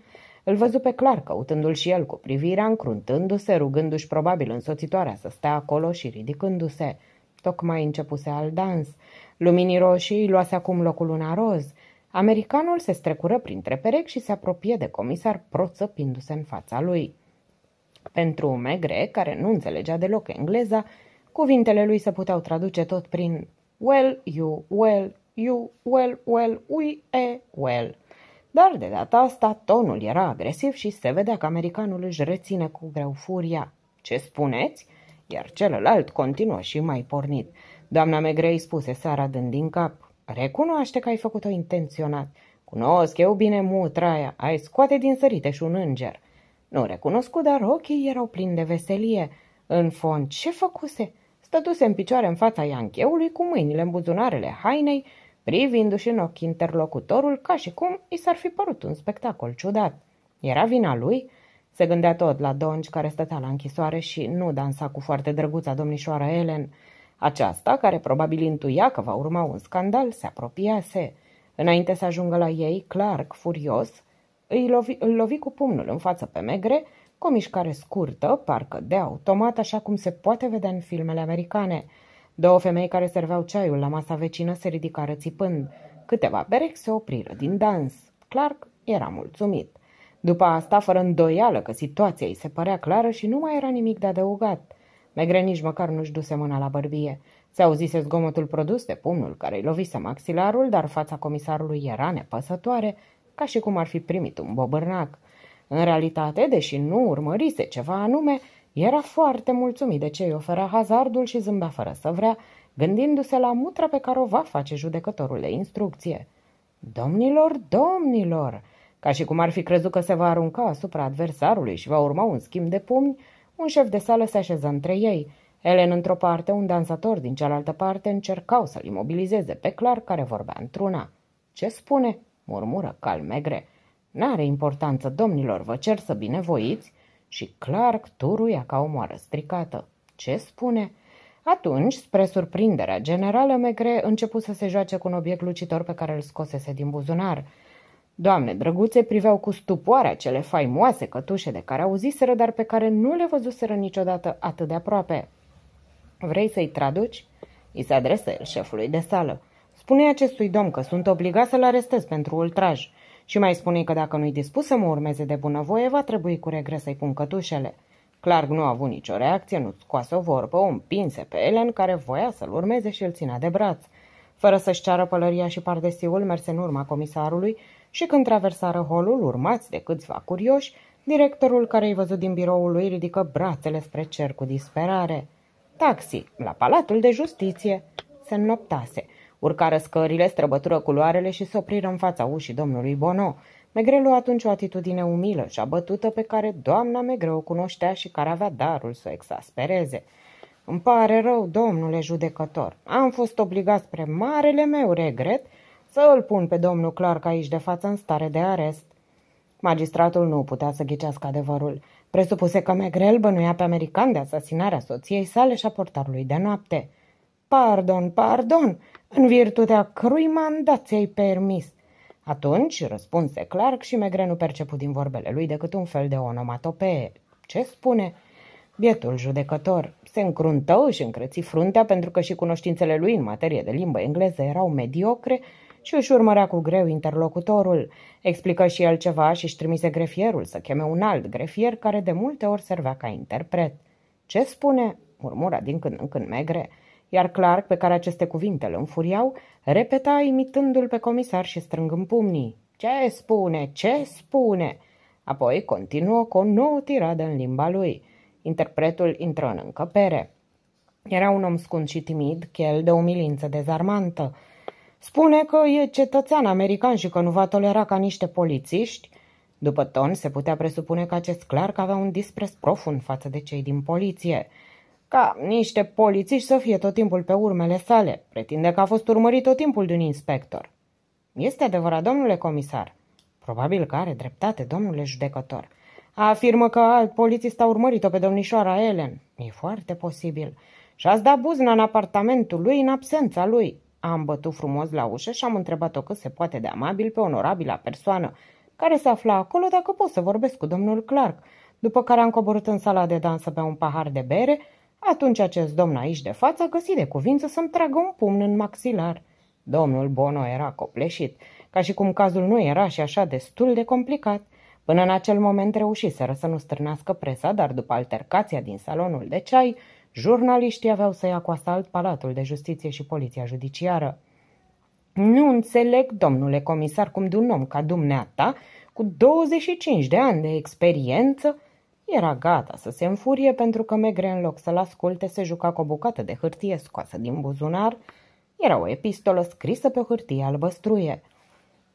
Îl văzu pe clar căutându-l și el cu privirea, încruntându-se, rugându-și probabil însoțitoarea să stea acolo și ridicându-se. Tocmai începuse al dans. Luminii roșii luase acum locul una roz. Americanul se strecură printre perechi și se apropie de comisar proțăpindu-se în fața lui. Pentru Megre, care nu înțelegea deloc engleza, Cuvintele lui se puteau traduce tot prin well, you, well, you, well, well, we, e, well. Dar de data asta tonul era agresiv și se vedea că americanul își reține cu greu furia. Ce spuneți? Iar celălalt continuă și mai pornit. Doamna Megrei spuse seara dând din cap. Recunoaște că ai făcut-o intenționat. Cunosc eu bine mutraia, ai scoate din sărite și un înger. Nu recunoscut, dar ochii erau plini de veselie. În fond, ce făcuse? stătuse în picioare în fața iancheului cu mâinile în buzunarele hainei, privindu-și în ochi interlocutorul ca și cum i s-ar fi părut un spectacol ciudat. Era vina lui? Se gândea tot la Donci care stătea la închisoare și nu dansa cu foarte drăguța domnișoara Ellen. Aceasta, care probabil intuia că va urma un scandal, se apropiase. Înainte să ajungă la ei, Clark, furios, îi lovi, îl lovi cu pumnul în față pe Megre, cu o mișcare scurtă, parcă de automat, așa cum se poate vedea în filmele americane. Două femei care serveau ceaiul la masa vecină se ridicară țipând. Câteva berec se opriră din dans. Clark era mulțumit. După asta, fără îndoială că situația îi se părea clară și nu mai era nimic de adăugat. Megre nici măcar nu-și duse mâna la bărbie. Se auzise zgomotul produs de pumnul care îi lovise maxilarul, dar fața comisarului era nepăsătoare, ca și cum ar fi primit un bobârnac. În realitate, deși nu urmărise ceva anume, era foarte mulțumit de ce îi oferea hazardul și zâmbea fără să vrea, gândindu-se la mutra pe care o va face judecătorul de instrucție. Domnilor, domnilor! Ca și cum ar fi crezut că se va arunca asupra adversarului și va urma un schimb de pumni, un șef de sală se așeză între ei. Ellen într-o parte, un dansator din cealaltă parte încercau să-l imobilizeze pe clar care vorbea într-una. Ce spune?" murmură calm megre. N-are importanță, domnilor, vă cer să binevoiți!" Și Clark turuia ca o moară stricată. Ce spune?" Atunci, spre surprinderea generală, Megre început să se joace cu un obiect lucitor pe care îl scosese din buzunar. Doamne drăguțe priveau cu stupoare cele faimoase cătușe de care auziseră, dar pe care nu le văzuseră niciodată atât de aproape. Vrei să-i traduci?" Îi se adresă el șefului de sală. Spune acestui domn că sunt obligat să-l arestez pentru ultraj. Și mai spune că dacă nu-i dispus să mă urmeze de bunăvoie, va trebui cu regret să-i pun cătușele. Clark nu a avut nicio reacție, nu scoase o vorbă, o împinse pe Ellen, care voia să-l urmeze și îl ținea de braț. Fără să-și ceară pălăria și pardesiul, merse în urma comisarului și când traversară holul, urmați de câțiva curioși, directorul care îi văzut din biroul lui ridică brațele spre cer cu disperare. Taxi, la Palatul de Justiție, se înnoptase. Urcară scările, străbătură culoarele și se opriră în fața ușii domnului Bono. Megrelu atunci o atitudine umilă și abătută pe care doamna Megreu o cunoștea și care avea darul să o exaspereze. Îmi pare rău, domnule judecător. Am fost obligat spre marele meu regret să îl pun pe domnul Clark aici de față în stare de arest. Magistratul nu putea să ghicească adevărul. Presupuse că Megrel bănuia pe american de asasinarea soției sale și a portarului de noapte. Pardon, pardon, în virtutea cărui mandat ți-ai permis. Atunci răspunse Clark și Megre nu percepu din vorbele lui decât un fel de onomatopee. Ce spune? Bietul judecător se încruntă și încreți fruntea pentru că și cunoștințele lui în materie de limbă engleză erau mediocre și își urmărea cu greu interlocutorul. Explică și el ceva și își trimise grefierul să cheme un alt grefier care de multe ori servea ca interpret. Ce spune? murmura din când în când Megre iar Clark, pe care aceste cuvinte îl înfuriau, repeta imitându-l pe comisar și strângând pumnii. Ce spune? Ce spune?" Apoi continuă cu o nouă tiradă în limba lui. Interpretul intră în încăpere. Era un om scund și timid, chel de o milință dezarmantă. Spune că e cetățean american și că nu va tolera ca niște polițiști. După ton, se putea presupune că acest Clark avea un dispreț profund față de cei din poliție ca niște polițiști să fie tot timpul pe urmele sale. Pretinde că a fost urmărit tot timpul de un inspector. Este adevărat, domnule comisar. Probabil că are dreptate, domnule judecător. Afirmă că alt polițist a urmărit-o pe domnișoara Ellen. E foarte posibil. Și-ați dat buzna în apartamentul lui în absența lui. Am bătut frumos la ușă și am întrebat-o cât se poate de amabil pe onorabila persoană care se afla acolo dacă pot să vorbesc cu domnul Clark, după care am coborât în sala de dans să bea un pahar de bere atunci acest domn aici de față a găsit de cuvință să-mi tragă un pumn în maxilar. Domnul Bono era copleșit, ca și cum cazul nu era și așa destul de complicat. Până în acel moment reușiseră să nu strânească presa, dar după altercația din salonul de ceai, jurnaliștii aveau să ia cu asalt Palatul de Justiție și Poliția Judiciară. Nu înțeleg, domnule comisar, cum de un om ca dumneata, cu 25 de ani de experiență, era gata să se înfurie pentru că Megre, în loc să-l asculte, se juca cu o bucată de hârtie scoasă din buzunar. Era o epistolă scrisă pe o hârtie albăstruie.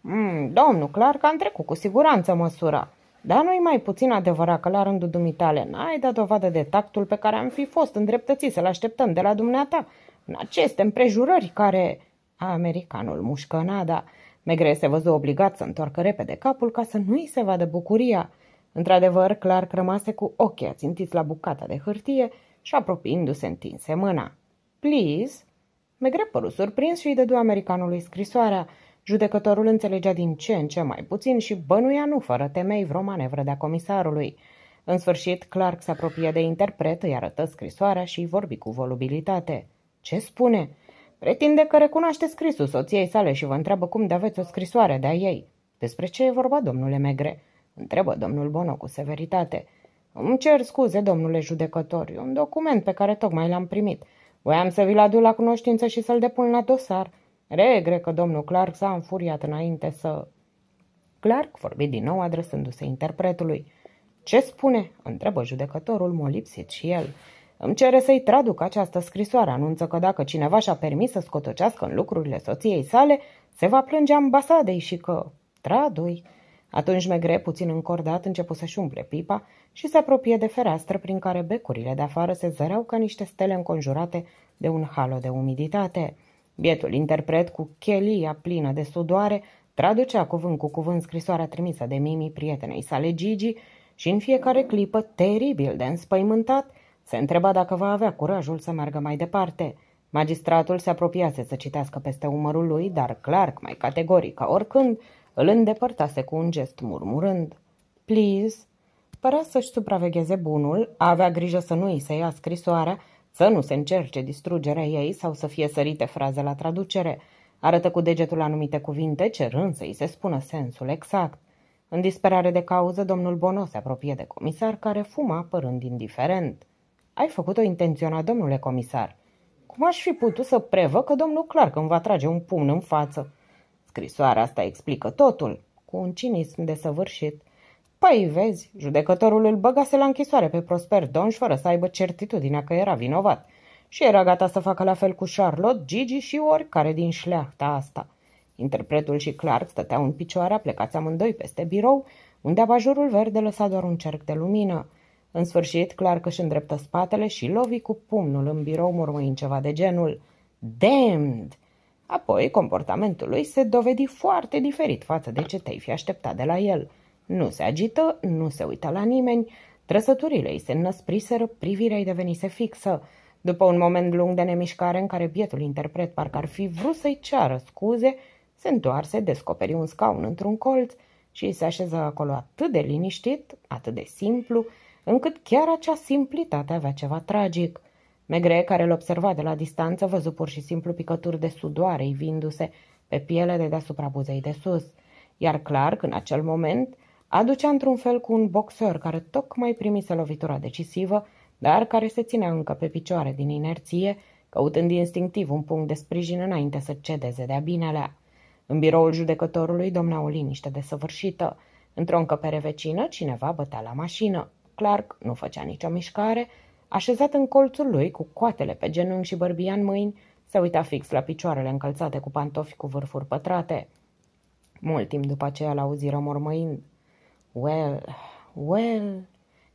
Mm, domnul Clark am trecut cu siguranță măsura, dar nu-i mai puțin adevărat că la rândul dumitale n-ai dat dovadă de tactul pe care am fi fost îndreptățit să-l așteptăm de la dumneata. În aceste împrejurări care... Americanul mușcă nada. Megre se văzu obligat să întoarcă repede capul ca să nu-i se vadă bucuria. Într-adevăr, Clark rămase cu ochii ațintiți la bucata de hârtie și apropiindu-se întinse mâna. Please! păru surprins și îi dădu americanului scrisoarea. Judecătorul înțelegea din ce în ce mai puțin și bănuia nu fără temei vreo manevră de-a comisarului. În sfârșit, Clark se apropie de interpret, îi arătă scrisoarea și îi vorbi cu volubilitate. Ce spune? Pretinde că recunoaște scrisul soției sale și vă întreabă cum de aveți o scrisoare de-a ei. Despre ce e vorba, domnule Megre? Întrebă domnul Bono cu severitate. Îmi cer scuze, domnule judecător, e un document pe care tocmai l-am primit. Voiam să vi-l aduc la cunoștință și să-l depun la dosar. Regre că domnul Clark s-a înfuriat înainte să... Clark vorbi din nou adresându-se interpretului. Ce spune?" întrebă judecătorul molipsit și el. Îmi cere să-i traduc această scrisoare. Anunță că dacă cineva și-a permis să scotocească în lucrurile soției sale, se va plânge ambasadei și că... Tradui! Atunci Megre, puțin încordat, începu să-și umple pipa și se apropie de fereastră prin care becurile de afară se zăreau ca niște stele înconjurate de un halo de umiditate. Bietul interpret, cu chelia plină de sudoare, traducea cuvânt cu cuvânt scrisoarea trimisă de Mimi prietenei sale Gigi și în fiecare clipă, teribil de înspăimântat, se întreba dacă va avea curajul să meargă mai departe. Magistratul se apropiase să citească peste umărul lui, dar Clark, mai categoric ca oricând, îl îndepărtase cu un gest murmurând. Please! Părea să-și supravegheze bunul, avea grijă să nu îi se ia scrisoarea, să nu se încerce distrugerea ei sau să fie sărite fraze la traducere. Arătă cu degetul anumite cuvinte, cerând să îi se spună sensul exact. În disperare de cauză, domnul Bono se apropie de comisar, care fuma părând indiferent. Ai făcut-o intenționat, domnule comisar. Cum aș fi putut să prevă că domnul Clark îmi va trage un pumn în față? Scrisoarea asta explică totul, cu un cinism desăvârșit. Păi, vezi, judecătorul îl băgase la închisoare pe Prosper Donș fără să aibă certitudinea că era vinovat. Și era gata să facă la fel cu Charlotte, Gigi și oricare din șleachta asta. Interpretul și Clark stăteau în picioare, plecați amândoi peste birou, unde abajurul verde lăsa doar un cerc de lumină. În sfârșit, Clark își îndreptă spatele și lovi cu pumnul în birou murmăind ceva de genul Damned! Apoi, comportamentul lui se dovedi foarte diferit față de ce te-ai fi așteptat de la el. Nu se agită, nu se uită la nimeni, trăsăturile îi se năspriseră, privirea îi devenise fixă. După un moment lung de nemișcare în care bietul interpret parcă ar fi vrut să-i ceară scuze, se întoarse, descoperi un scaun într-un colț și se așeză acolo atât de liniștit, atât de simplu, încât chiar acea simplitate avea ceva tragic. Megre, care îl observa de la distanță, văzu pur și simplu picături de sudoare ivindu-se pe piele de deasupra buzei de sus, iar Clark, în acel moment, aducea într-un fel cu un boxer care tocmai primise lovitura decisivă, dar care se ținea încă pe picioare din inerție, căutând instinctiv un punct de sprijin înainte să cedeze de-a binelea. În biroul judecătorului domnea o liniște desăvârșită. Într-o încăpere vecină, cineva bătea la mașină. Clark nu făcea nicio mișcare, Așezat în colțul lui, cu coatele pe genunchi și bărbia în mâini, se uita fix la picioarele încălțate cu pantofi cu vârfuri pătrate. Mult timp după aceea l-auziră mormăind. Well, well,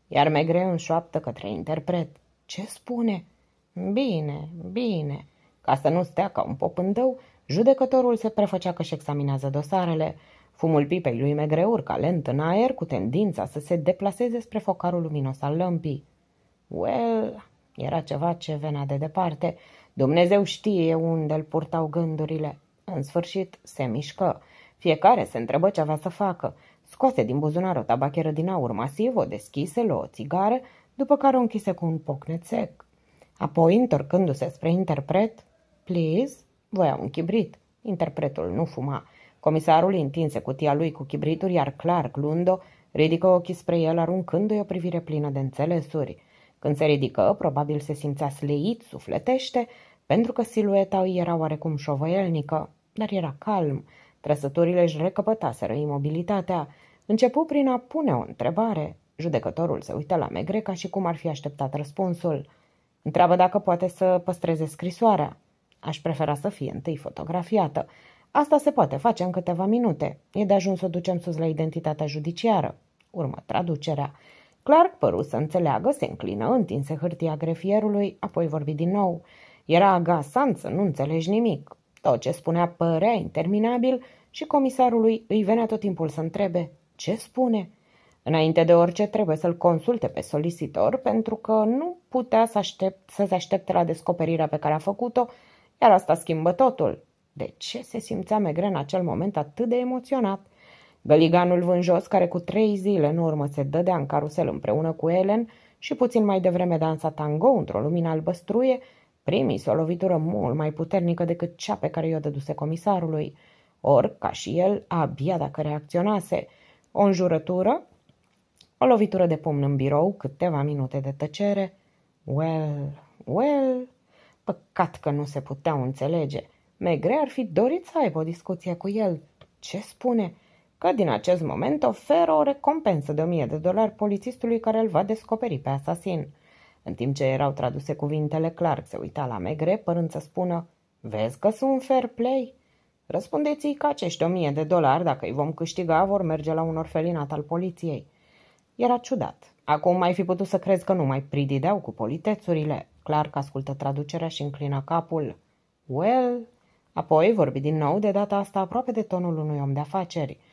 iar Megre șoaptă către interpret. Ce spune? Bine, bine. Ca să nu stea ca un popândău, judecătorul se prefăcea că-și examinează dosarele. Fumul pipei lui Megre urca lent în aer, cu tendința să se deplaseze spre focarul luminos al lămpii. Well, era ceva ce venea de departe. Dumnezeu știe unde îl purtau gândurile. În sfârșit, se mișcă. Fiecare se întrebă ce avea să facă. Scoase din buzunar o tabacheră din aur masiv, o deschise, luă o țigară, după care o închise cu un pocnet sec. Apoi, întorcându-se spre interpret, please, voia un chibrit. Interpretul nu fuma. Comisarul întinse cutia lui cu chibrituri, iar Clark Lundo ridică ochii spre el, aruncându-i o privire plină de înțelesuri. Când se ridică, probabil se simțea sleit, sufletește, pentru că silueta îi era oarecum șovăielnică, dar era calm. Trăsăturile își recăpătaseră imobilitatea. Începu prin a pune o întrebare. Judecătorul se uită la Megre ca și cum ar fi așteptat răspunsul. Întreabă dacă poate să păstreze scrisoarea. Aș prefera să fie întâi fotografiată. Asta se poate face în câteva minute. E de ajuns să o ducem sus la identitatea judiciară. Urmă traducerea. Clark păru să înțeleagă, se înclină, întinse hârtia grefierului, apoi vorbi din nou. Era agasant să nu înțelegi nimic. Tot ce spunea părea interminabil și comisarului îi venea tot timpul să întrebe ce spune. Înainte de orice trebuie să-l consulte pe solicitor pentru că nu putea să, aștept, să se aștepte la descoperirea pe care a făcut-o, iar asta schimbă totul. De ce se simțea Megren în acel moment atât de emoționat? Găliganul vânjos, care cu trei zile în urmă se dădea în carusel împreună cu Ellen și puțin mai devreme dansa tango într-o lumină albăstruie, primis o lovitură mult mai puternică decât cea pe care i-o dăduse comisarului. Or, ca și el, abia dacă reacționase. O înjurătură, o lovitură de pumn în birou, câteva minute de tăcere. Well, well, păcat că nu se puteau înțelege. Megre ar fi dorit să aibă o discuție cu el. Ce spune? că din acest moment oferă o recompensă de 1000 de dolari polițistului care îl va descoperi pe asasin. În timp ce erau traduse cuvintele, Clark se uita la Megre, părând să spună, Vezi că sunt fair play?" Răspundeți-i că acești 1000 de dolari, dacă îi vom câștiga, vor merge la un orfelinat al poliției. Era ciudat. Acum mai fi putut să crezi că nu mai pridideau cu politețurile. Clark ascultă traducerea și înclină capul. Well... Apoi vorbi din nou, de data asta aproape de tonul unui om de afaceri –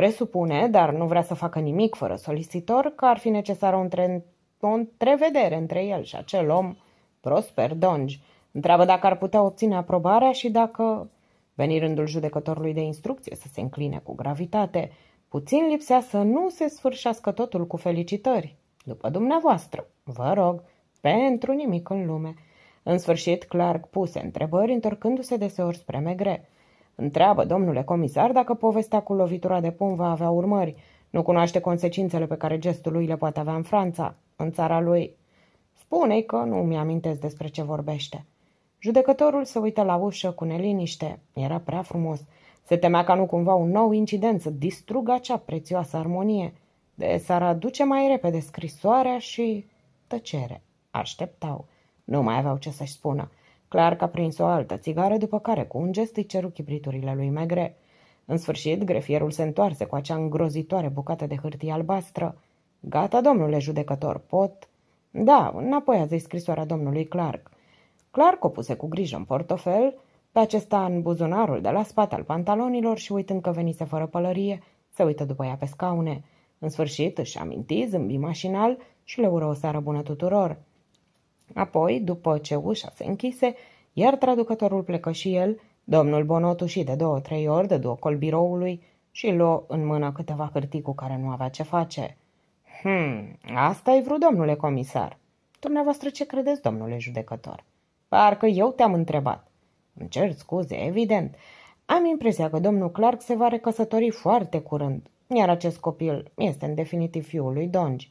Presupune, dar nu vrea să facă nimic fără solicitor, că ar fi necesară o, între... o întrevedere între el și acel om, Prosper Donge. Întreabă dacă ar putea obține aprobarea și dacă... Veni rândul judecătorului de instrucție să se încline cu gravitate. Puțin lipsea să nu se sfârșească totul cu felicitări. După dumneavoastră, vă rog, pentru nimic în lume. În sfârșit, Clark puse întrebări, întorcându-se deseori spre Megre. Întreabă, domnule comisar, dacă povestea cu lovitura de pumn va avea urmări. Nu cunoaște consecințele pe care gestul lui le poate avea în Franța, în țara lui. spune că nu mi-amintesc despre ce vorbește. Judecătorul se uită la ușă cu neliniște. Era prea frumos. Se temea ca nu cumva un nou incident să distrugă acea prețioasă armonie. De s-ar aduce mai repede scrisoarea și tăcere. Așteptau. Nu mai aveau ce să-și spună. Clark a prins o altă țigară, după care, cu un gest, îi ceru chibriturile lui Megre. În sfârșit, grefierul se întoarse cu acea îngrozitoare bucată de hârtie albastră. Gata, domnule judecător, pot?" Da, înapoi a zis scrisoarea domnului Clark. Clark o puse cu grijă în portofel, pe acesta în buzunarul de la spate al pantalonilor și uitând că venise fără pălărie, se uită după ea pe scaune. În sfârșit își aminti, zâmbi mașinal și le ură o seară bună tuturor. Apoi, după ce ușa se închise, iar traducătorul plecă și el, domnul Bonotu și de două-trei ori de col biroului și luă în mână câteva hârtii cu care nu avea ce face. Hmm, asta e vrut, domnule comisar. Dumneavoastră ce credeți, domnule judecător? Parcă eu te-am întrebat. Îmi cer scuze, evident. Am impresia că domnul Clark se va recăsători foarte curând, iar acest copil este în definitiv fiul lui Dongi.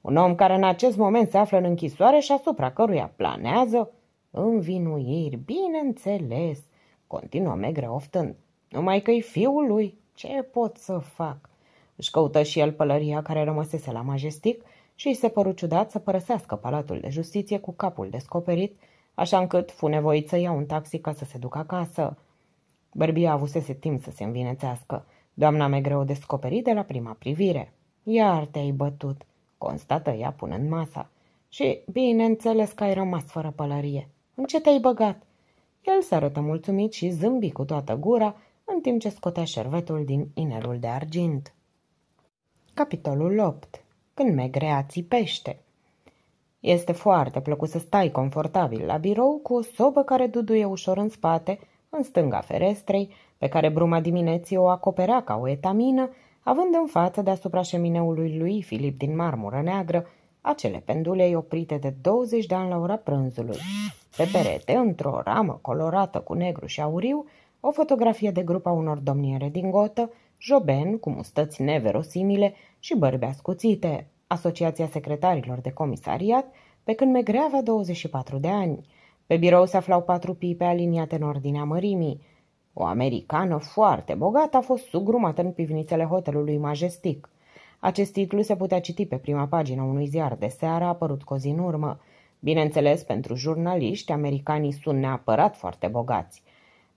Un om care în acest moment se află în închisoare și asupra căruia planează învinuiri, bineînțeles, continuă Megre oftând, numai că-i fiul lui, ce pot să fac? Își căută și el pălăria care rămăsese la majestic și îi se păru ciudat să părăsească palatul de justiție cu capul descoperit, așa încât fu nevoit să ia un taxi ca să se ducă acasă. Bărbia avusese timp să se învinețească. Doamna Megre o descoperi de la prima privire. Iar te-ai bătut constată ea punând masa. Și, bineînțeles că ai rămas fără pălărie. În ce te-ai băgat? El se arătă mulțumit și zâmbi cu toată gura, în timp ce scotea șervetul din inelul de argint. Capitolul 8. Când megrea țipește Este foarte plăcut să stai confortabil la birou cu o sobă care duduie ușor în spate, în stânga ferestrei, pe care bruma dimineții o acoperea ca o etamină, având în față deasupra șemineului lui Filip din marmură neagră, acele pendulei oprite de 20 de ani la ora prânzului. Pe perete, într-o ramă colorată cu negru și auriu, o fotografie de grup a unor domniere din gotă, joben, cu mustăți neverosimile și bărbi ascuțite, Asociația Secretarilor de Comisariat, pe când Megrea avea 24 de ani. Pe birou se aflau patru pipe aliniate în ordinea mărimii. O americană foarte bogată a fost sugrumată în pivnițele hotelului Majestic. Acest titlu se putea citi pe prima pagină unui ziar de seară apărut cu o zi în urmă. Bineînțeles, pentru jurnaliști, americanii sunt neapărat foarte bogați.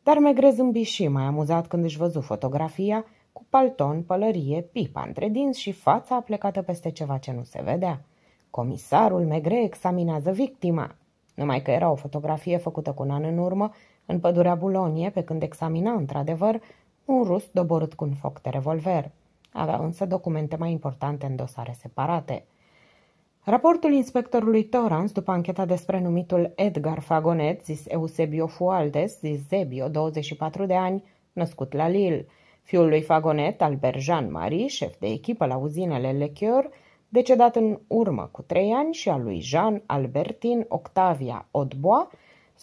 Dar Megre zâmbi și mai amuzat când își văzu fotografia cu palton, pălărie, pipa între dinți și fața plecată peste ceva ce nu se vedea. Comisarul Megre examinează victima. Numai că era o fotografie făcută cu un an în urmă în pădurea Bulonie, pe când examina într-adevăr, un rus doborât cu un foc de revolver. Avea însă documente mai importante în dosare separate. Raportul inspectorului Torans după ancheta despre numitul Edgar Fagonet, zis Eusebio Fualdes, zis Zebio, 24 de ani, născut la Lille, fiul lui Fagonet, Albert Jean Marie, șef de echipă la uzinele Lechior, decedat în urmă cu trei ani și al lui Jean Albertin Octavia Odboa,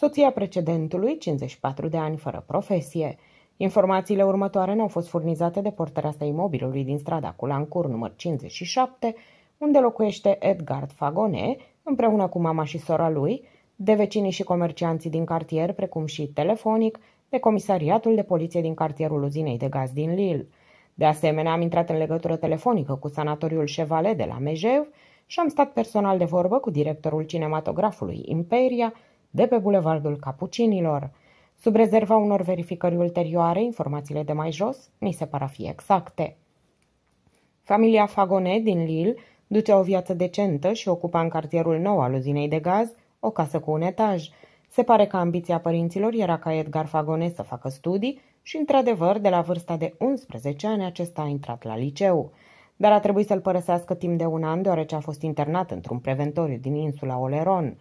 soția precedentului, 54 de ani, fără profesie. Informațiile următoare ne-au fost furnizate de sa imobilului din strada Culancur, număr 57, unde locuiește Edgard Fagone, împreună cu mama și sora lui, de vecinii și comercianții din cartier, precum și telefonic, de comisariatul de poliție din cartierul uzinei de gaz din Lille. De asemenea, am intrat în legătură telefonică cu sanatoriul Chevalet de la Mejev și am stat personal de vorbă cu directorul cinematografului Imperia, de pe bulevardul Capucinilor. Sub rezerva unor verificări ulterioare, informațiile de mai jos ni se par a fi exacte. Familia Fagonet din Lille ducea o viață decentă și ocupa în cartierul nou al uzinei de gaz o casă cu un etaj. Se pare că ambiția părinților era ca Edgar Fagonet să facă studii și, într-adevăr, de la vârsta de 11 ani acesta a intrat la liceu. Dar a trebuit să-l părăsească timp de un an deoarece a fost internat într-un preventoriu din insula Oleron.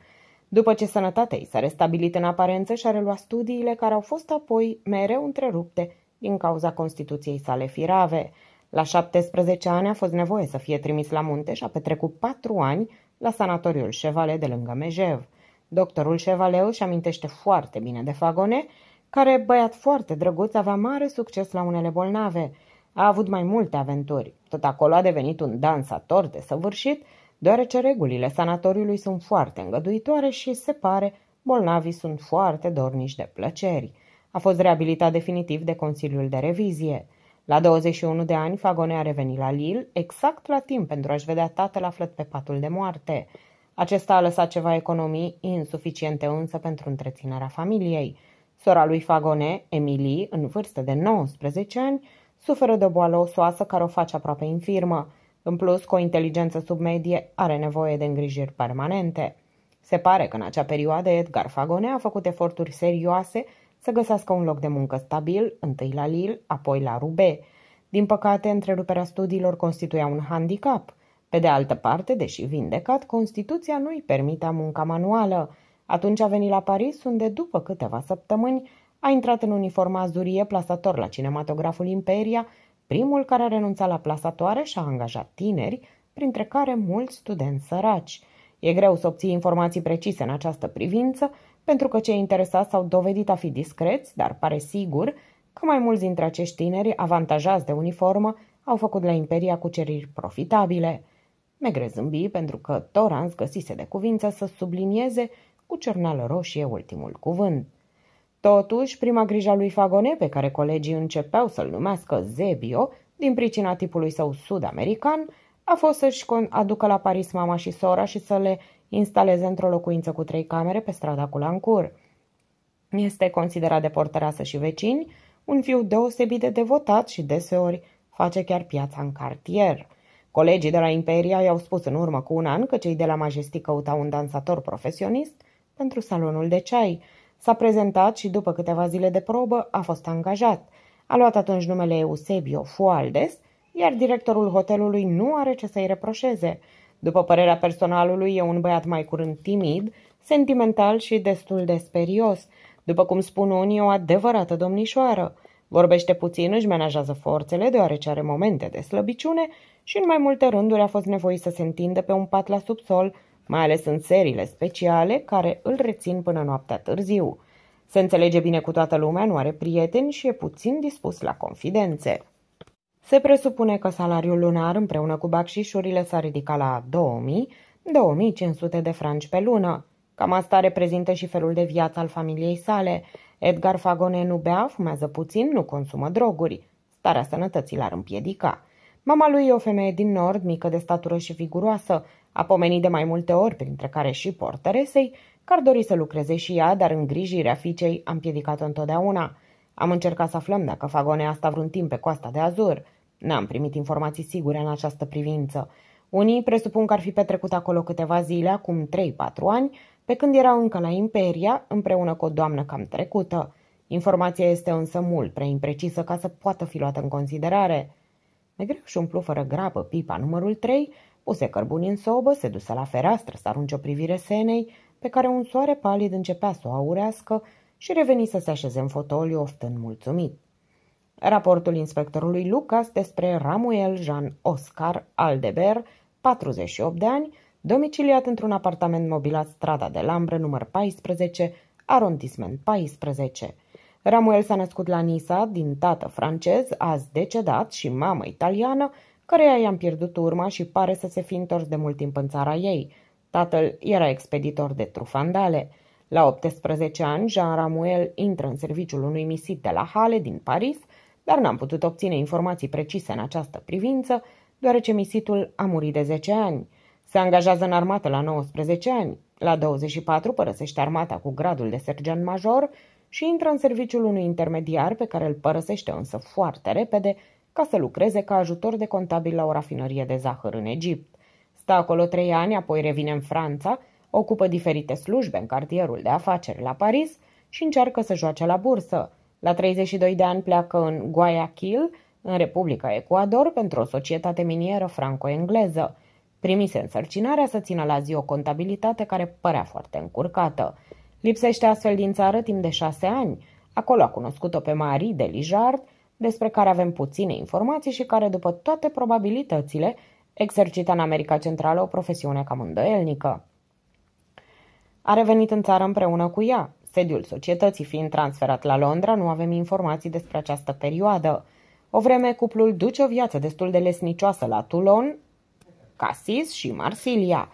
După ce sănătatea i s-a restabilit în aparență și a reluat studiile care au fost apoi mereu întrerupte din cauza Constituției sale firave. La 17 ani a fost nevoie să fie trimis la munte și a petrecut patru ani la sanatoriul Chevalet de lângă Mejev. Doctorul Chevalet își amintește foarte bine de Fagone, care, băiat foarte drăguț, avea mare succes la unele bolnave. A avut mai multe aventuri. Tot acolo a devenit un dansator de săvârșit, deoarece regulile sanatoriului sunt foarte îngăduitoare și, se pare, bolnavii sunt foarte dornici de plăceri. A fost reabilitat definitiv de Consiliul de Revizie. La 21 de ani, Fagone a revenit la Lille, exact la timp pentru a-și vedea tatăl aflat pe patul de moarte. Acesta a lăsat ceva economii, insuficiente însă pentru întreținerea familiei. Sora lui Fagone, Emilie, în vârstă de 19 ani, suferă de o boală osoasă care o face aproape infirmă. În plus, cu o inteligență submedie, are nevoie de îngrijiri permanente. Se pare că în acea perioadă Edgar Fagone a făcut eforturi serioase să găsească un loc de muncă stabil, întâi la Lille, apoi la Roubaix. Din păcate, întreruperea studiilor constituia un handicap. Pe de altă parte, deși vindecat, Constituția nu îi permitea munca manuală. Atunci a venit la Paris, unde, după câteva săptămâni, a intrat în uniforma azurie plasator la cinematograful Imperia primul care a renunțat la plasatoare și a angajat tineri, printre care mulți studenți săraci. E greu să obții informații precise în această privință, pentru că cei interesați s-au dovedit a fi discreți, dar pare sigur că mai mulți dintre acești tineri, avantajați de uniformă, au făcut la Imperia cuceriri profitabile. Megre zâmbi pentru că Torans găsise de cuvință să sublinieze cu cerneală roșie ultimul cuvânt. Totuși, prima grijă a lui Fagone, pe care colegii începeau să-l numească Zebio, din pricina tipului său sud-american, a fost să-și aducă la Paris mama și sora și să le instaleze într-o locuință cu trei camere pe strada Culancur. Este considerat de portăreasă și vecini, un fiu deosebit de devotat și deseori face chiar piața în cartier. Colegii de la Imperia i-au spus în urmă cu un an că cei de la Majestic căutau un dansator profesionist pentru salonul de ceai – S-a prezentat și după câteva zile de probă a fost angajat. A luat atunci numele Eusebio Fualdes, iar directorul hotelului nu are ce să-i reproșeze. După părerea personalului, e un băiat mai curând timid, sentimental și destul de sperios. După cum spun unii, o adevărată domnișoară. Vorbește puțin, își menajează forțele, deoarece are momente de slăbiciune și în mai multe rânduri a fost nevoit să se întindă pe un pat la subsol mai ales în serile speciale care îl rețin până noaptea târziu. Se înțelege bine cu toată lumea, nu are prieteni și e puțin dispus la confidențe. Se presupune că salariul lunar împreună cu bacșișurile s-a ridicat la 2000-2500 de franci pe lună. Cam asta reprezintă și felul de viață al familiei sale. Edgar Fagone nu bea, fumează puțin, nu consumă droguri. Starea sănătății l-ar împiedica. Mama lui e o femeie din nord, mică de statură și viguroasă, a pomenit de mai multe ori, printre care și portăresei, că ar dori să lucreze și ea, dar îngrijirea fiicei a împiedicat-o întotdeauna. Am încercat să aflăm dacă fagonea asta vreun timp pe coasta de Azur. N-am primit informații sigure în această privință. Unii presupun că ar fi petrecut acolo câteva zile, acum 3-4 ani, pe când erau încă la Imperia, împreună cu o doamnă cam trecută. Informația este însă mult prea imprecisă ca să poată fi luată în considerare. Negreu și umplu fără grabă pipa numărul 3 Puse cărbuni în sobă, se duse la fereastră să arunce o privire senei, pe care un soare palid începea să o aurească și reveni să se așeze în fotoliu, oftând mulțumit. Raportul inspectorului Lucas despre Ramuel Jean Oscar Aldeber, 48 de ani, domiciliat într-un apartament mobilat strada de Lambre, număr 14, arondisment 14. Ramuel s-a născut la Nisa din tată francez, azi decedat, și mamă italiană, căreia i-am pierdut urma și pare să se fi întors de mult timp în țara ei. Tatăl era expeditor de trufandale. La 18 ani, Jean Ramuel intră în serviciul unui misit de la Hale din Paris, dar n-am putut obține informații precise în această privință, deoarece misitul a murit de 10 ani. Se angajează în armată la 19 ani, la 24 părăsește armata cu gradul de sergent major și intră în serviciul unui intermediar pe care îl părăsește însă foarte repede ca să lucreze ca ajutor de contabil la o rafinărie de zahăr în Egipt. Stă acolo trei ani, apoi revine în Franța, ocupă diferite slujbe în cartierul de afaceri la Paris și încearcă să joace la bursă. La 32 de ani pleacă în Guayaquil, în Republica Ecuador, pentru o societate minieră franco-engleză. Primise însărcinarea să țină la zi o contabilitate care părea foarte încurcată. Lipsește astfel din țară timp de șase ani. Acolo a cunoscut-o pe Marie de Lijard, despre care avem puține informații și care, după toate probabilitățile, exercită în America Centrală o profesiune cam îndoielnică. A revenit în țară împreună cu ea. Sediul societății fiind transferat la Londra, nu avem informații despre această perioadă. O vreme, cuplul duce o viață destul de lesnicioasă la Toulon, Casis și Marsilia.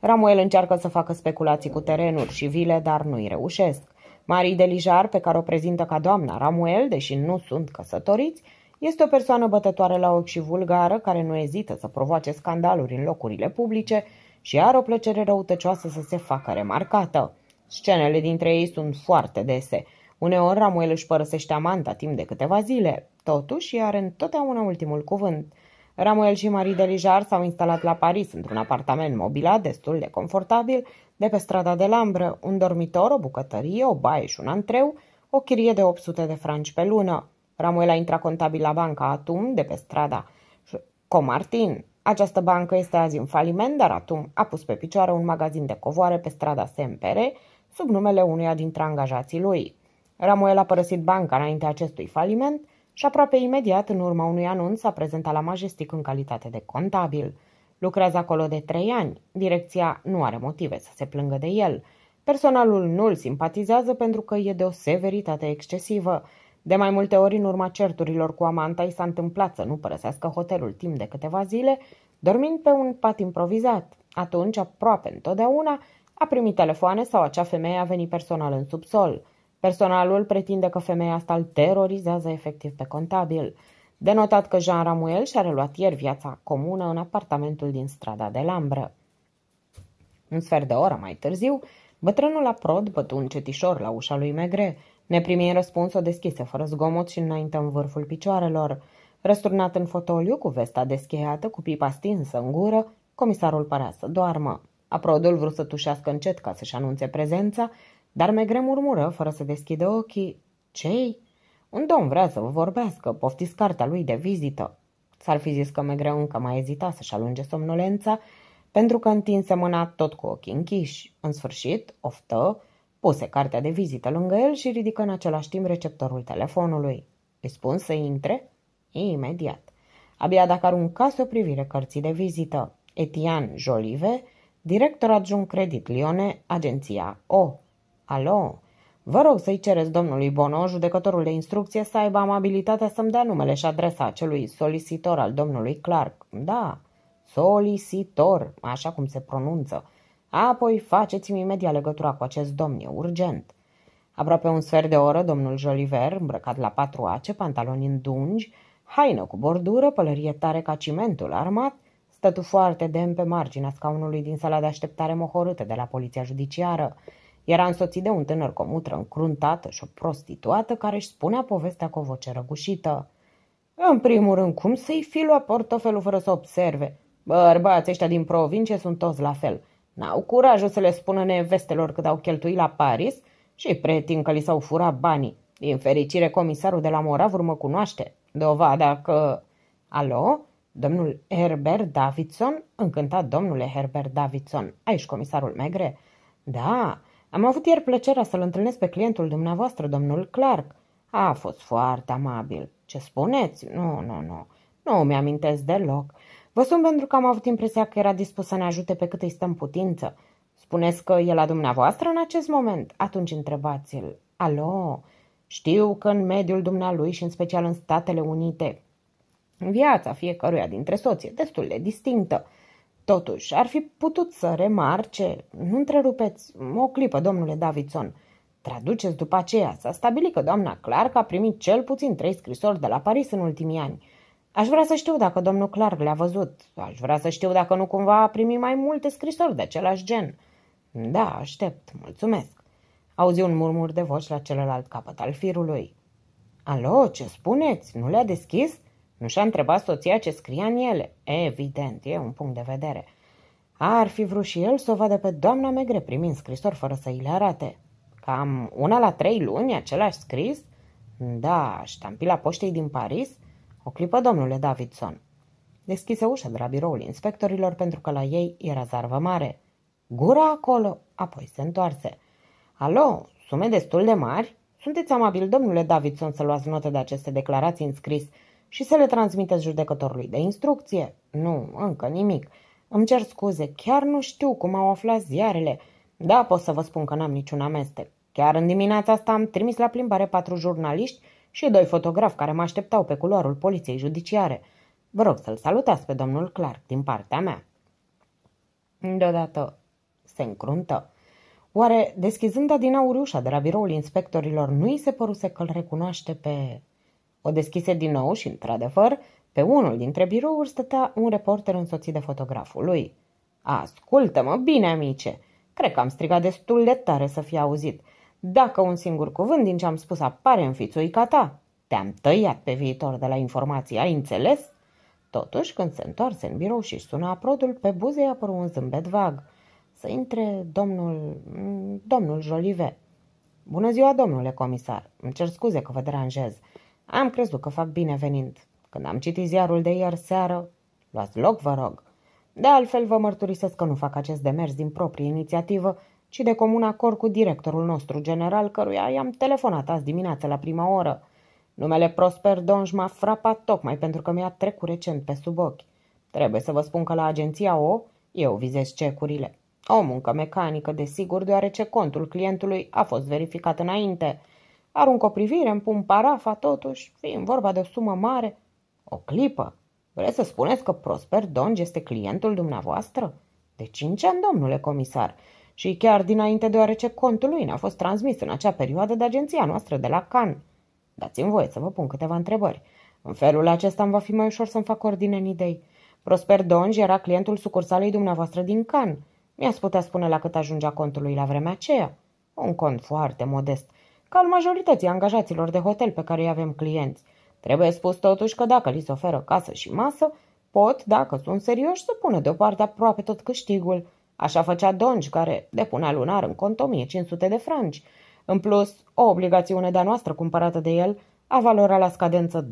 Ramuel încearcă să facă speculații cu terenuri și vile, dar nu-i reușesc. Marie Delijar, pe care o prezintă ca doamna Ramuel, deși nu sunt căsătoriți, este o persoană bătătoare la ochi și vulgară, care nu ezită să provoace scandaluri în locurile publice și are o plăcere răutăcioasă să se facă remarcată. Scenele dintre ei sunt foarte dese. Uneori Ramuel își părăsește amanta timp de câteva zile. Totuși, ea are întotdeauna ultimul cuvânt. Ramuel și Marie Delijar s-au instalat la Paris într-un apartament mobilat destul de confortabil, de pe strada de Lambră, un dormitor, o bucătărie, o baie și un antreu, o chirie de 800 de franci pe lună. Ramuela intra contabil la banca Atum, de pe strada Comartin. Această bancă este azi în faliment, dar Atum a pus pe picioare un magazin de covoare pe strada Sempere, sub numele unuia dintre angajații lui. Ramuel a părăsit banca înaintea acestui faliment și aproape imediat, în urma unui anunț, a prezentat la Majestic în calitate de contabil – Lucrează acolo de trei ani. Direcția nu are motive să se plângă de el. Personalul nu îl simpatizează pentru că e de o severitate excesivă. De mai multe ori în urma certurilor cu amanta i s-a întâmplat să nu părăsească hotelul timp de câteva zile, dormind pe un pat improvizat. Atunci, aproape întotdeauna, a primit telefoane sau acea femeie a venit personal în subsol. Personalul pretinde că femeia asta îl terorizează efectiv pe contabil. De notat că Jean Ramuel și-a reluat ieri viața comună în apartamentul din strada de Lambră. Un sfert de oră mai târziu, bătrânul la prod bătu un cetișor la ușa lui Megre. Neprimind răspuns, o deschise fără zgomot și înainte în vârful picioarelor. Răsturnat în fotoliu, cu vesta descheiată, cu pipa stinsă în gură, comisarul părea să doarmă. Aprodul vrut să tușească încet ca să-și anunțe prezența, dar Megre murmură, fără să deschidă ochii, Cei?" Un domn vrea să vă vorbească, poftiți cartea lui de vizită. S-ar fi zis că Megreu încă mai ezita să-și alunge somnolența, pentru că întinse mâna tot cu ochii închiși. În sfârșit, oftă, puse cartea de vizită lângă el și ridică în același timp receptorul telefonului. Îi spun să intre? Imediat. Abia dacă aruncase o privire cărții de vizită. Etian Jolive, director adjunct credit Lione, agenția O. Alo, Vă rog să-i cereți domnului Bono, judecătorul de instrucție, să aibă amabilitatea să-mi dea numele și adresa acelui solicitor al domnului Clark. Da, solicitor, așa cum se pronunță. Apoi faceți-mi imediat legătura cu acest domn, e urgent. Aproape un sfert de oră, domnul Joliver, îmbrăcat la patru ace, pantaloni în dungi, haină cu bordură, pălărie tare ca cimentul armat, stătu foarte demn pe marginea scaunului din sala de așteptare mohorâtă de la poliția judiciară, era însoțit de un tânăr cu o mutră încruntată și o prostituată care își spunea povestea cu o voce răgușită. În primul rând, cum să-i fi luat portofelul fără să observe? Bărbații ăștia din provincie sunt toți la fel. N-au curajul să le spună nevestelor cât au cheltuit la Paris și pretind că li s-au furat banii. Din fericire, comisarul de la Moravur mă cunoaște. Dovada că... Alo? Domnul Herbert Davidson? Încântat, domnule Herbert Davidson. Aici, comisarul Megre? Da, am avut ieri plăcerea să-l întâlnesc pe clientul dumneavoastră, domnul Clark. A fost foarte amabil. Ce spuneți? Nu, nu, nu. Nu mi-amintesc deloc. Vă sun pentru că am avut impresia că era dispus să ne ajute pe cât îi stăm în putință. Spuneți că e la dumneavoastră în acest moment? Atunci întrebați-l. Alo? Știu că în mediul dumnealui și în special în Statele Unite, viața fiecăruia dintre soții e destul de distinctă. Totuși, ar fi putut să remarce, nu întrerupeți, o clipă, domnule Davidson. Traduceți după aceea, s-a stabilit că doamna Clark a primit cel puțin trei scrisori de la Paris în ultimii ani. Aș vrea să știu dacă domnul Clark le-a văzut. Aș vrea să știu dacă nu cumva a primit mai multe scrisori de același gen. Da, aștept, mulțumesc. Auzi un murmur de voci la celălalt capăt al firului. Alo, ce spuneți? Nu le-a deschis? Nu și-a întrebat soția ce scria în ele. Evident, e un punct de vedere. Ar fi vrut și el să o vadă pe doamna Megre primind scrisori fără să îi le arate. Cam una la trei luni același scris? Da, ștampila poștei din Paris? O clipă, domnule Davidson. Deschise ușa de la biroul inspectorilor pentru că la ei era zarvă mare. Gura acolo, apoi se întoarse. Alo, sume destul de mari? Sunteți amabil, domnule Davidson, să luați notă de aceste declarații în scris și să le transmiteți judecătorului de instrucție? Nu, încă nimic. Îmi cer scuze, chiar nu știu cum au aflat ziarele. Da, pot să vă spun că n-am niciun amestec. Chiar în dimineața asta am trimis la plimbare patru jurnaliști și doi fotografi care mă așteptau pe culoarul poliției judiciare. Vă rog să-l salutați pe domnul Clark din partea mea. Deodată se încruntă. Oare, deschizând din ușa de la biroul inspectorilor, nu i se păruse că îl recunoaște pe... O deschise din nou și, într-adevăr, pe unul dintre birouri stătea un reporter însoțit de fotograful lui. Ascultă-mă bine, amice! Cred că am strigat destul de tare să fie auzit. Dacă un singur cuvânt din ce am spus apare în fițuica ta, te-am tăiat pe viitor de la informații, ai înțeles? Totuși, când se întoarse în birou și sună aprodul, pe buze i-a un zâmbet vag. Să intre domnul... domnul Jolive. Bună ziua, domnule comisar. Îmi cer scuze că vă deranjez. Am crezut că fac bine venind. Când am citit ziarul de ieri seară, luați loc, vă rog. De altfel, vă mărturisesc că nu fac acest demers din proprie inițiativă, ci de comun acord cu directorul nostru general, căruia i-am telefonat azi dimineață la prima oră. Numele Prosper Donj m-a frapat tocmai pentru că mi-a trecut recent pe sub ochi. Trebuie să vă spun că la agenția O eu vizez cecurile. O muncă mecanică, desigur, deoarece contul clientului a fost verificat înainte – Arunc o privire, îmi pun parafa, totuși, fiind vorba de o sumă mare. O clipă? Vreți să spuneți că Prosper Donge este clientul dumneavoastră? De cinci ani, domnule comisar, și chiar dinainte deoarece contul lui ne-a fost transmis în acea perioadă de agenția noastră de la Can. Dați-mi voie să vă pun câteva întrebări. În felul acesta îmi va fi mai ușor să-mi fac ordine în idei. Prosper Donge era clientul sucursalei dumneavoastră din Can. Mi-ați putea spune la cât ajungea contul lui la vremea aceea? Un cont foarte modest – ca al majorității angajaților de hotel pe care îi avem clienți. Trebuie spus totuși că dacă li se oferă casă și masă, pot, dacă sunt serioși, să pună deoparte aproape tot câștigul. Așa făcea Donj, care depunea lunar în cont 1500 de franci. În plus, o obligațiune de-a noastră cumpărată de el valora la scadență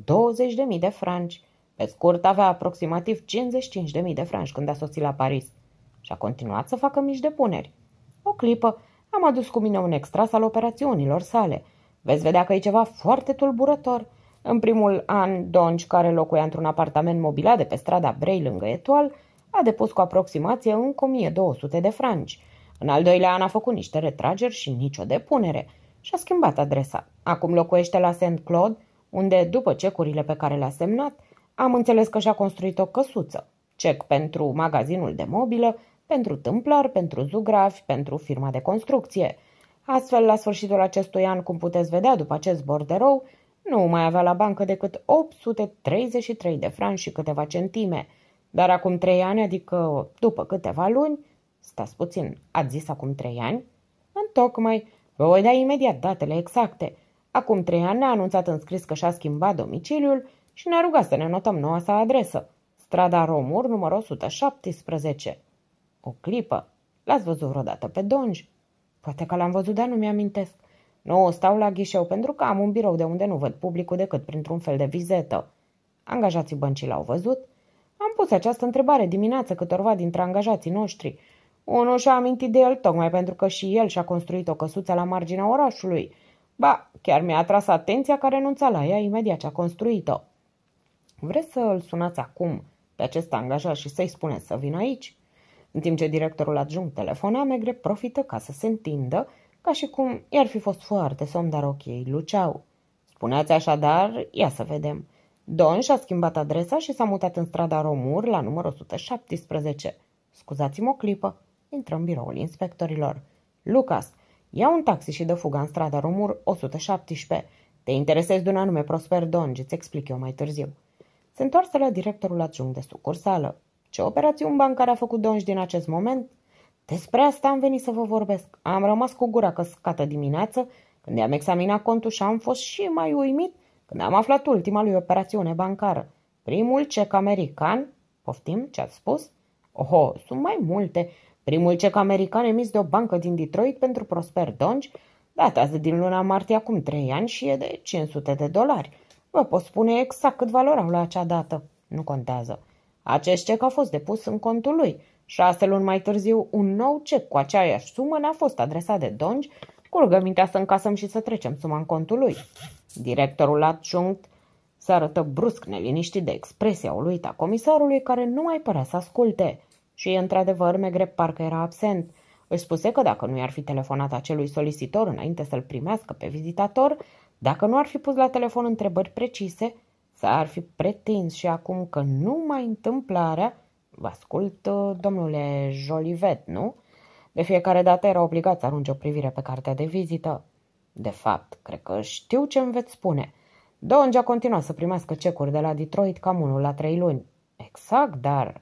20.000 de franci. Pe scurt, avea aproximativ 55.000 de franci când a sosit la Paris. Și a continuat să facă mici depuneri. O clipă, am adus cu mine un extras al operațiunilor sale. Veți vedea că e ceva foarte tulburător. În primul an, Donci, care locuia într-un apartament mobilat de pe strada Brei lângă Etoal, a depus cu aproximație încă 1200 de franci. În al doilea an a făcut niște retrageri și nicio depunere și a schimbat adresa. Acum locuiește la St. Claude, unde, după cecurile pe care le-a semnat, am înțeles că și-a construit o căsuță. Cec pentru magazinul de mobilă, pentru tâmplări, pentru zugravi, pentru firma de construcție. Astfel, la sfârșitul acestui an, cum puteți vedea după acest borderou, nu mai avea la bancă decât 833 de franci și câteva centime. Dar acum trei ani, adică după câteva luni, stați puțin, ați zis acum trei ani? Întocmai, vă voi da imediat datele exacte. Acum trei ani ne-a anunțat în scris că și-a schimbat domiciliul și ne-a rugat să ne notăm noua sa adresă. Strada Romur, numărul 117. O clipă. L-ați văzut vreodată pe Donj? Poate că l-am văzut, dar nu mi-amintesc. Nu, stau la ghișeu pentru că am un birou de unde nu văd publicul decât printr-un fel de vizetă. Angajații băncii l-au văzut? Am pus această întrebare dimineață câtorva dintre angajații noștri. Unul și-a amintit de el tocmai pentru că și el și-a construit o căsuță la marginea orașului. Ba, chiar mi-a atras atenția că renunța la ea imediat ce a construit-o. Vreți să îl sunați acum pe acest angajat și să-i spuneți să vină aici? în timp ce directorul adjunct telefona, Megre profită ca să se întindă, ca și cum i-ar fi fost foarte somn, dar ochii ei luceau. Spuneați așadar, ia să vedem. Don și-a schimbat adresa și s-a mutat în strada Romur la numărul 117. Scuzați-mă o clipă. Intră în biroul inspectorilor. Lucas, ia un taxi și dă fuga în strada Romur 117. Te interesezi de un anume Prosper Don, ce-ți explic eu mai târziu. Se întoarse la directorul adjunct de sucursală. Ce operațiuni bancare a făcut Donj din acest moment? Despre asta am venit să vă vorbesc. Am rămas cu gura căscată dimineață când i-am examinat contul și am fost și mai uimit când am aflat ultima lui operațiune bancară. Primul cec american, poftim, ce ați spus? Oho, sunt mai multe. Primul cec american emis de o bancă din Detroit pentru Prosper Donge, datează din luna martie acum trei ani și e de 500 de dolari. Vă pot spune exact cât valorau la acea dată. Nu contează. Acest cec a fost depus în contul lui. Șase luni mai târziu, un nou cec cu aceeași sumă ne-a fost adresat de Dongi cu rugămintea să încasăm și să trecem suma în contul lui. Directorul adjunct se arătă brusc neliniștit de expresia uluită a comisarului care nu mai părea să asculte. Și, într-adevăr, Megre parcă era absent. Își spuse că dacă nu i-ar fi telefonat acelui solicitor înainte să-l primească pe vizitator, dacă nu ar fi pus la telefon întrebări precise, S-ar fi pretins și acum că numai întâmplarea... Vă ascult, uh, domnule Jolivet, nu? De fiecare dată era obligat să arunce o privire pe cartea de vizită. De fapt, cred că știu ce îmi veți spune. Donge a continuat să primească cecuri de la Detroit cam unul la trei luni. Exact, dar...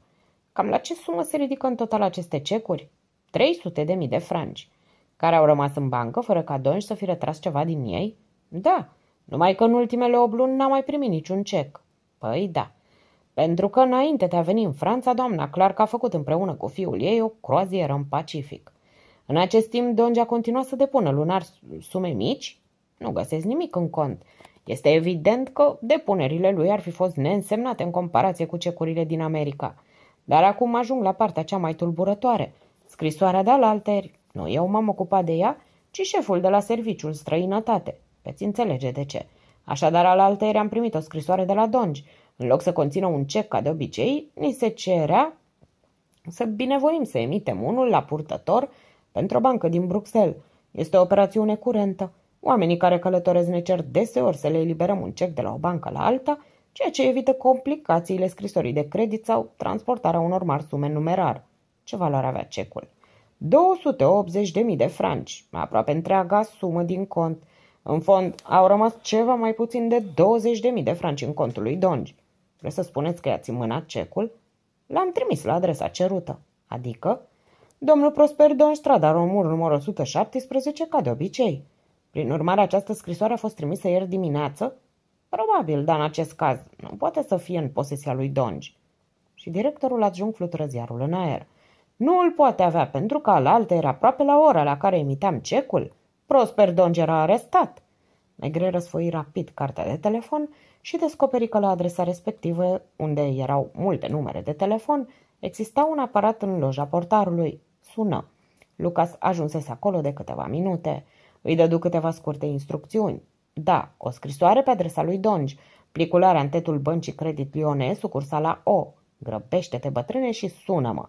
Cam la ce sumă se ridică în total aceste cecuri? 300 de mii de franci, care au rămas în bancă fără ca Donge să fi retras ceva din ei? Da, numai că în ultimele 8 luni n a mai primit niciun cec. Păi da, pentru că înainte de a veni în Franța, doamna Clark a făcut împreună cu fiul ei o croazieră în Pacific. În acest timp, Donge a continuat să depună lunar sume mici? Nu găsesc nimic în cont. Este evident că depunerile lui ar fi fost neînsemnate în comparație cu cecurile din America. Dar acum ajung la partea cea mai tulburătoare. Scrisoarea de la alteri. Nu eu m-am ocupat de ea, ci șeful de la serviciul străinătate. Veți înțelege de ce. Așadar, al altăieri am primit o scrisoare de la Donji, În loc să conțină un cec ca de obicei, ni se cerea să binevoim să emitem unul la purtător pentru o bancă din Bruxelles. Este o operațiune curentă. Oamenii care călătoresc ne cer deseori să le eliberăm un cec de la o bancă la alta, ceea ce evită complicațiile scrisorii de credit sau transportarea unor mari sume numerar. Ce valoare avea cecul? 280.000 de franci, aproape întreaga sumă din cont – în fond, au rămas ceva mai puțin de 20.000 de franci în contul lui Donji. Vreți să spuneți că i-ați mânat cecul? L-am trimis la adresa cerută, adică domnul Prosper Don Strada, romul numărul 117, ca de obicei. Prin urmare, această scrisoare a fost trimisă ieri dimineață? Probabil, dar în acest caz nu poate să fie în posesia lui Donji. Și directorul adjunct flutură ziarul în aer. Nu îl poate avea pentru că al era aproape la ora la care emitam cecul. Prosper Donger a arestat. Negre răsfoi rapid cartea de telefon și descoperi că la adresa respectivă, unde erau multe numere de telefon, exista un aparat în loja portarului. Sună. Lucas ajunsese acolo de câteva minute. Îi dădu câteva scurte instrucțiuni. Da, o scrisoare pe adresa lui Donge. plicularea antetul tetul băncii Credit Lione, sucursala O. Grăbește-te, bătrâne, și sună-mă.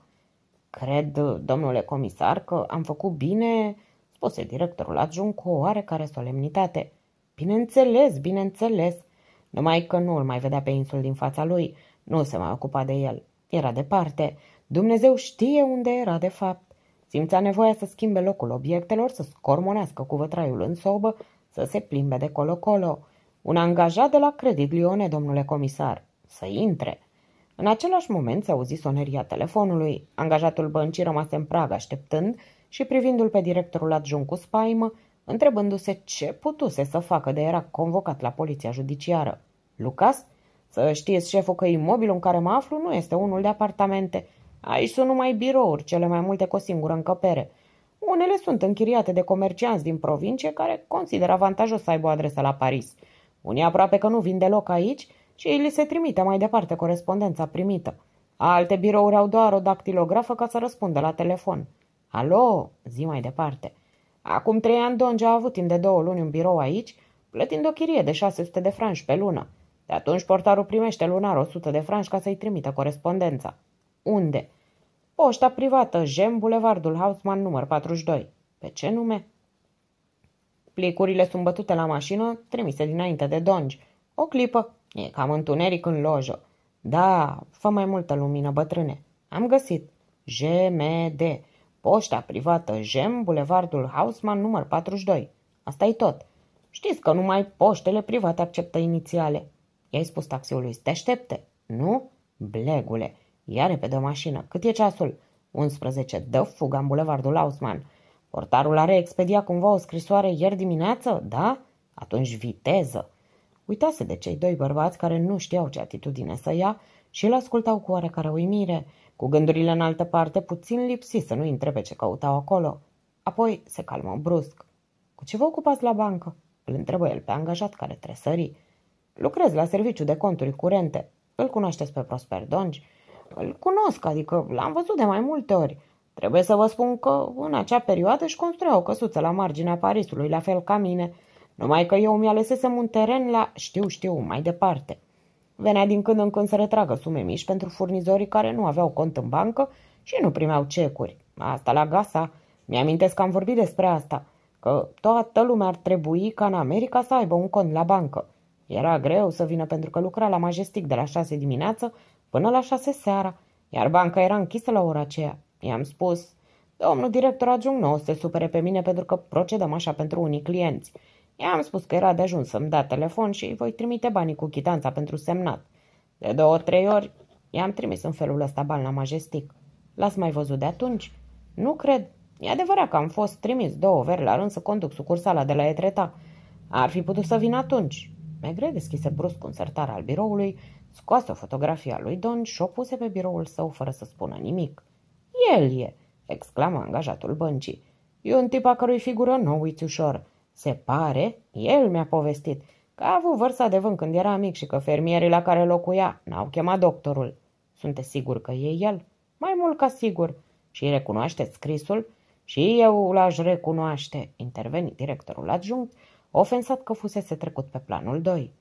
Cred, domnule comisar, că am făcut bine spuse directorul adjunct cu o oarecare solemnitate. Bineînțeles, bineînțeles, numai că nu îl mai vedea pe insul din fața lui, nu se mai ocupa de el. Era departe. Dumnezeu știe unde era de fapt. Simțea nevoia să schimbe locul obiectelor, să scormonească cu vătraiul în sobă, să se plimbe de colo-colo. Un angajat de la Credit Lione, domnule comisar, să intre. În același moment s-a auzit soneria telefonului. Angajatul băncii rămase în prag așteptând și privindu-l pe directorul adjunct cu spaimă, întrebându-se ce putuse să facă de era convocat la poliția judiciară. Lucas? Să știți, șeful, că imobilul în care mă aflu nu este unul de apartamente. Aici sunt numai birouri, cele mai multe cu o singură încăpere. Unele sunt închiriate de comercianți din provincie care consideră avantajos să aibă o adresă la Paris. Unii aproape că nu vin deloc aici și li se trimite mai departe corespondența primită. Alte birouri au doar o dactilografă ca să răspundă la telefon. Alo, zi mai departe. Acum trei ani Donge a avut timp de două luni un birou aici, plătind o chirie de 600 de franci pe lună. De atunci portarul primește lunar 100 de franci ca să-i trimită corespondența. Unde? Poșta privată, Gem, Bulevardul Hausman, număr 42. Pe ce nume? Plicurile sunt bătute la mașină, trimise dinainte de Donge. O clipă. E cam întuneric în lojă. Da, fă mai multă lumină, bătrâne. Am găsit. GMD. Poșta privată Jem, Bulevardul Hausman, număr 42. asta e tot. Știți că numai poștele private acceptă inițiale. I-ai spus taxiului te aștepte. Nu? Blegule, ia repede o mașină. Cât e ceasul? 11. Dă fuga în Bulevardul Hausman. Portarul are expedia cumva o scrisoare ieri dimineață? Da? Atunci viteză. Uitase de cei doi bărbați care nu știau ce atitudine să ia și îl ascultau cu oarecare uimire. Cu gândurile în altă parte, puțin lipsi să nu întrebe ce căutau acolo. Apoi se calmă brusc. Cu ce vă ocupați la bancă?" Îl întrebă el pe angajat care tresări. Lucrez la serviciu de conturi curente. Îl cunoașteți pe Prosper Donji. Îl cunosc, adică l-am văzut de mai multe ori. Trebuie să vă spun că în acea perioadă își construia o căsuță la marginea Parisului, la fel ca mine, numai că eu mi-alesesem un teren la știu știu mai departe. Venea din când în când să retragă sume mici pentru furnizorii care nu aveau cont în bancă și nu primeau cecuri. Asta la gasa. Mi-amintesc că am vorbit despre asta, că toată lumea ar trebui ca în America să aibă un cont la bancă. Era greu să vină pentru că lucra la Majestic de la șase dimineață până la șase seara, iar banca era închisă la ora aceea. I-am spus, domnul director adjunct nu o să se supere pe mine pentru că procedăm așa pentru unii clienți. I-am spus că era de ajuns să-mi da telefon și îi voi trimite banii cu chitanța pentru semnat. De două, trei ori i-am trimis în felul ăsta bani la majestic. L-ați mai văzut de atunci? Nu cred. E adevărat că am fost trimis două veri la rând să conduc sucursala de la Etreta. Ar fi putut să vin atunci. Megre deschise brusc un sertar al biroului, scoase o fotografie a lui Don și o puse pe biroul său fără să spună nimic. El e!" exclamă angajatul băncii. E un tip a cărui figură nu uiți ușor. Se pare, el mi-a povestit, că a avut vârsta de vânt când era mic și că fermierii la care locuia n-au chemat doctorul. Sunteți sigur că e el? Mai mult ca sigur. Și recunoaște scrisul? Și eu l-aș recunoaște, interveni directorul adjunct, ofensat că fusese trecut pe planul 2.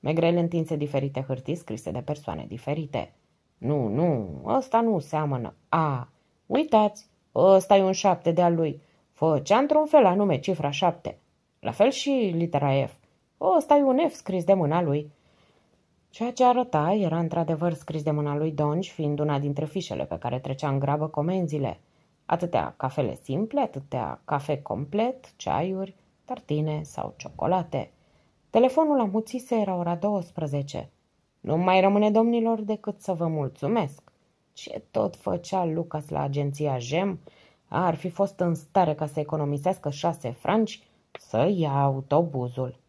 Megrel întinse diferite hârtii scrise de persoane diferite. Nu, nu, ăsta nu seamănă. A, uitați, ăsta e un șapte de al lui. Făcea într-un fel anume cifra șapte. La fel și litera F. O, ăsta e un F scris de mâna lui. Ceea ce arăta era într-adevăr scris de mâna lui Donj, fiind una dintre fișele pe care trecea în grabă comenzile. Atâtea cafele simple, atâtea cafe complet, ceaiuri, tartine sau ciocolate. Telefonul muțise era ora 12. Nu mai rămâne domnilor decât să vă mulțumesc. Ce tot făcea Lucas la agenția GEM? Ar fi fost în stare ca să economisească șase franci să ia autobuzul.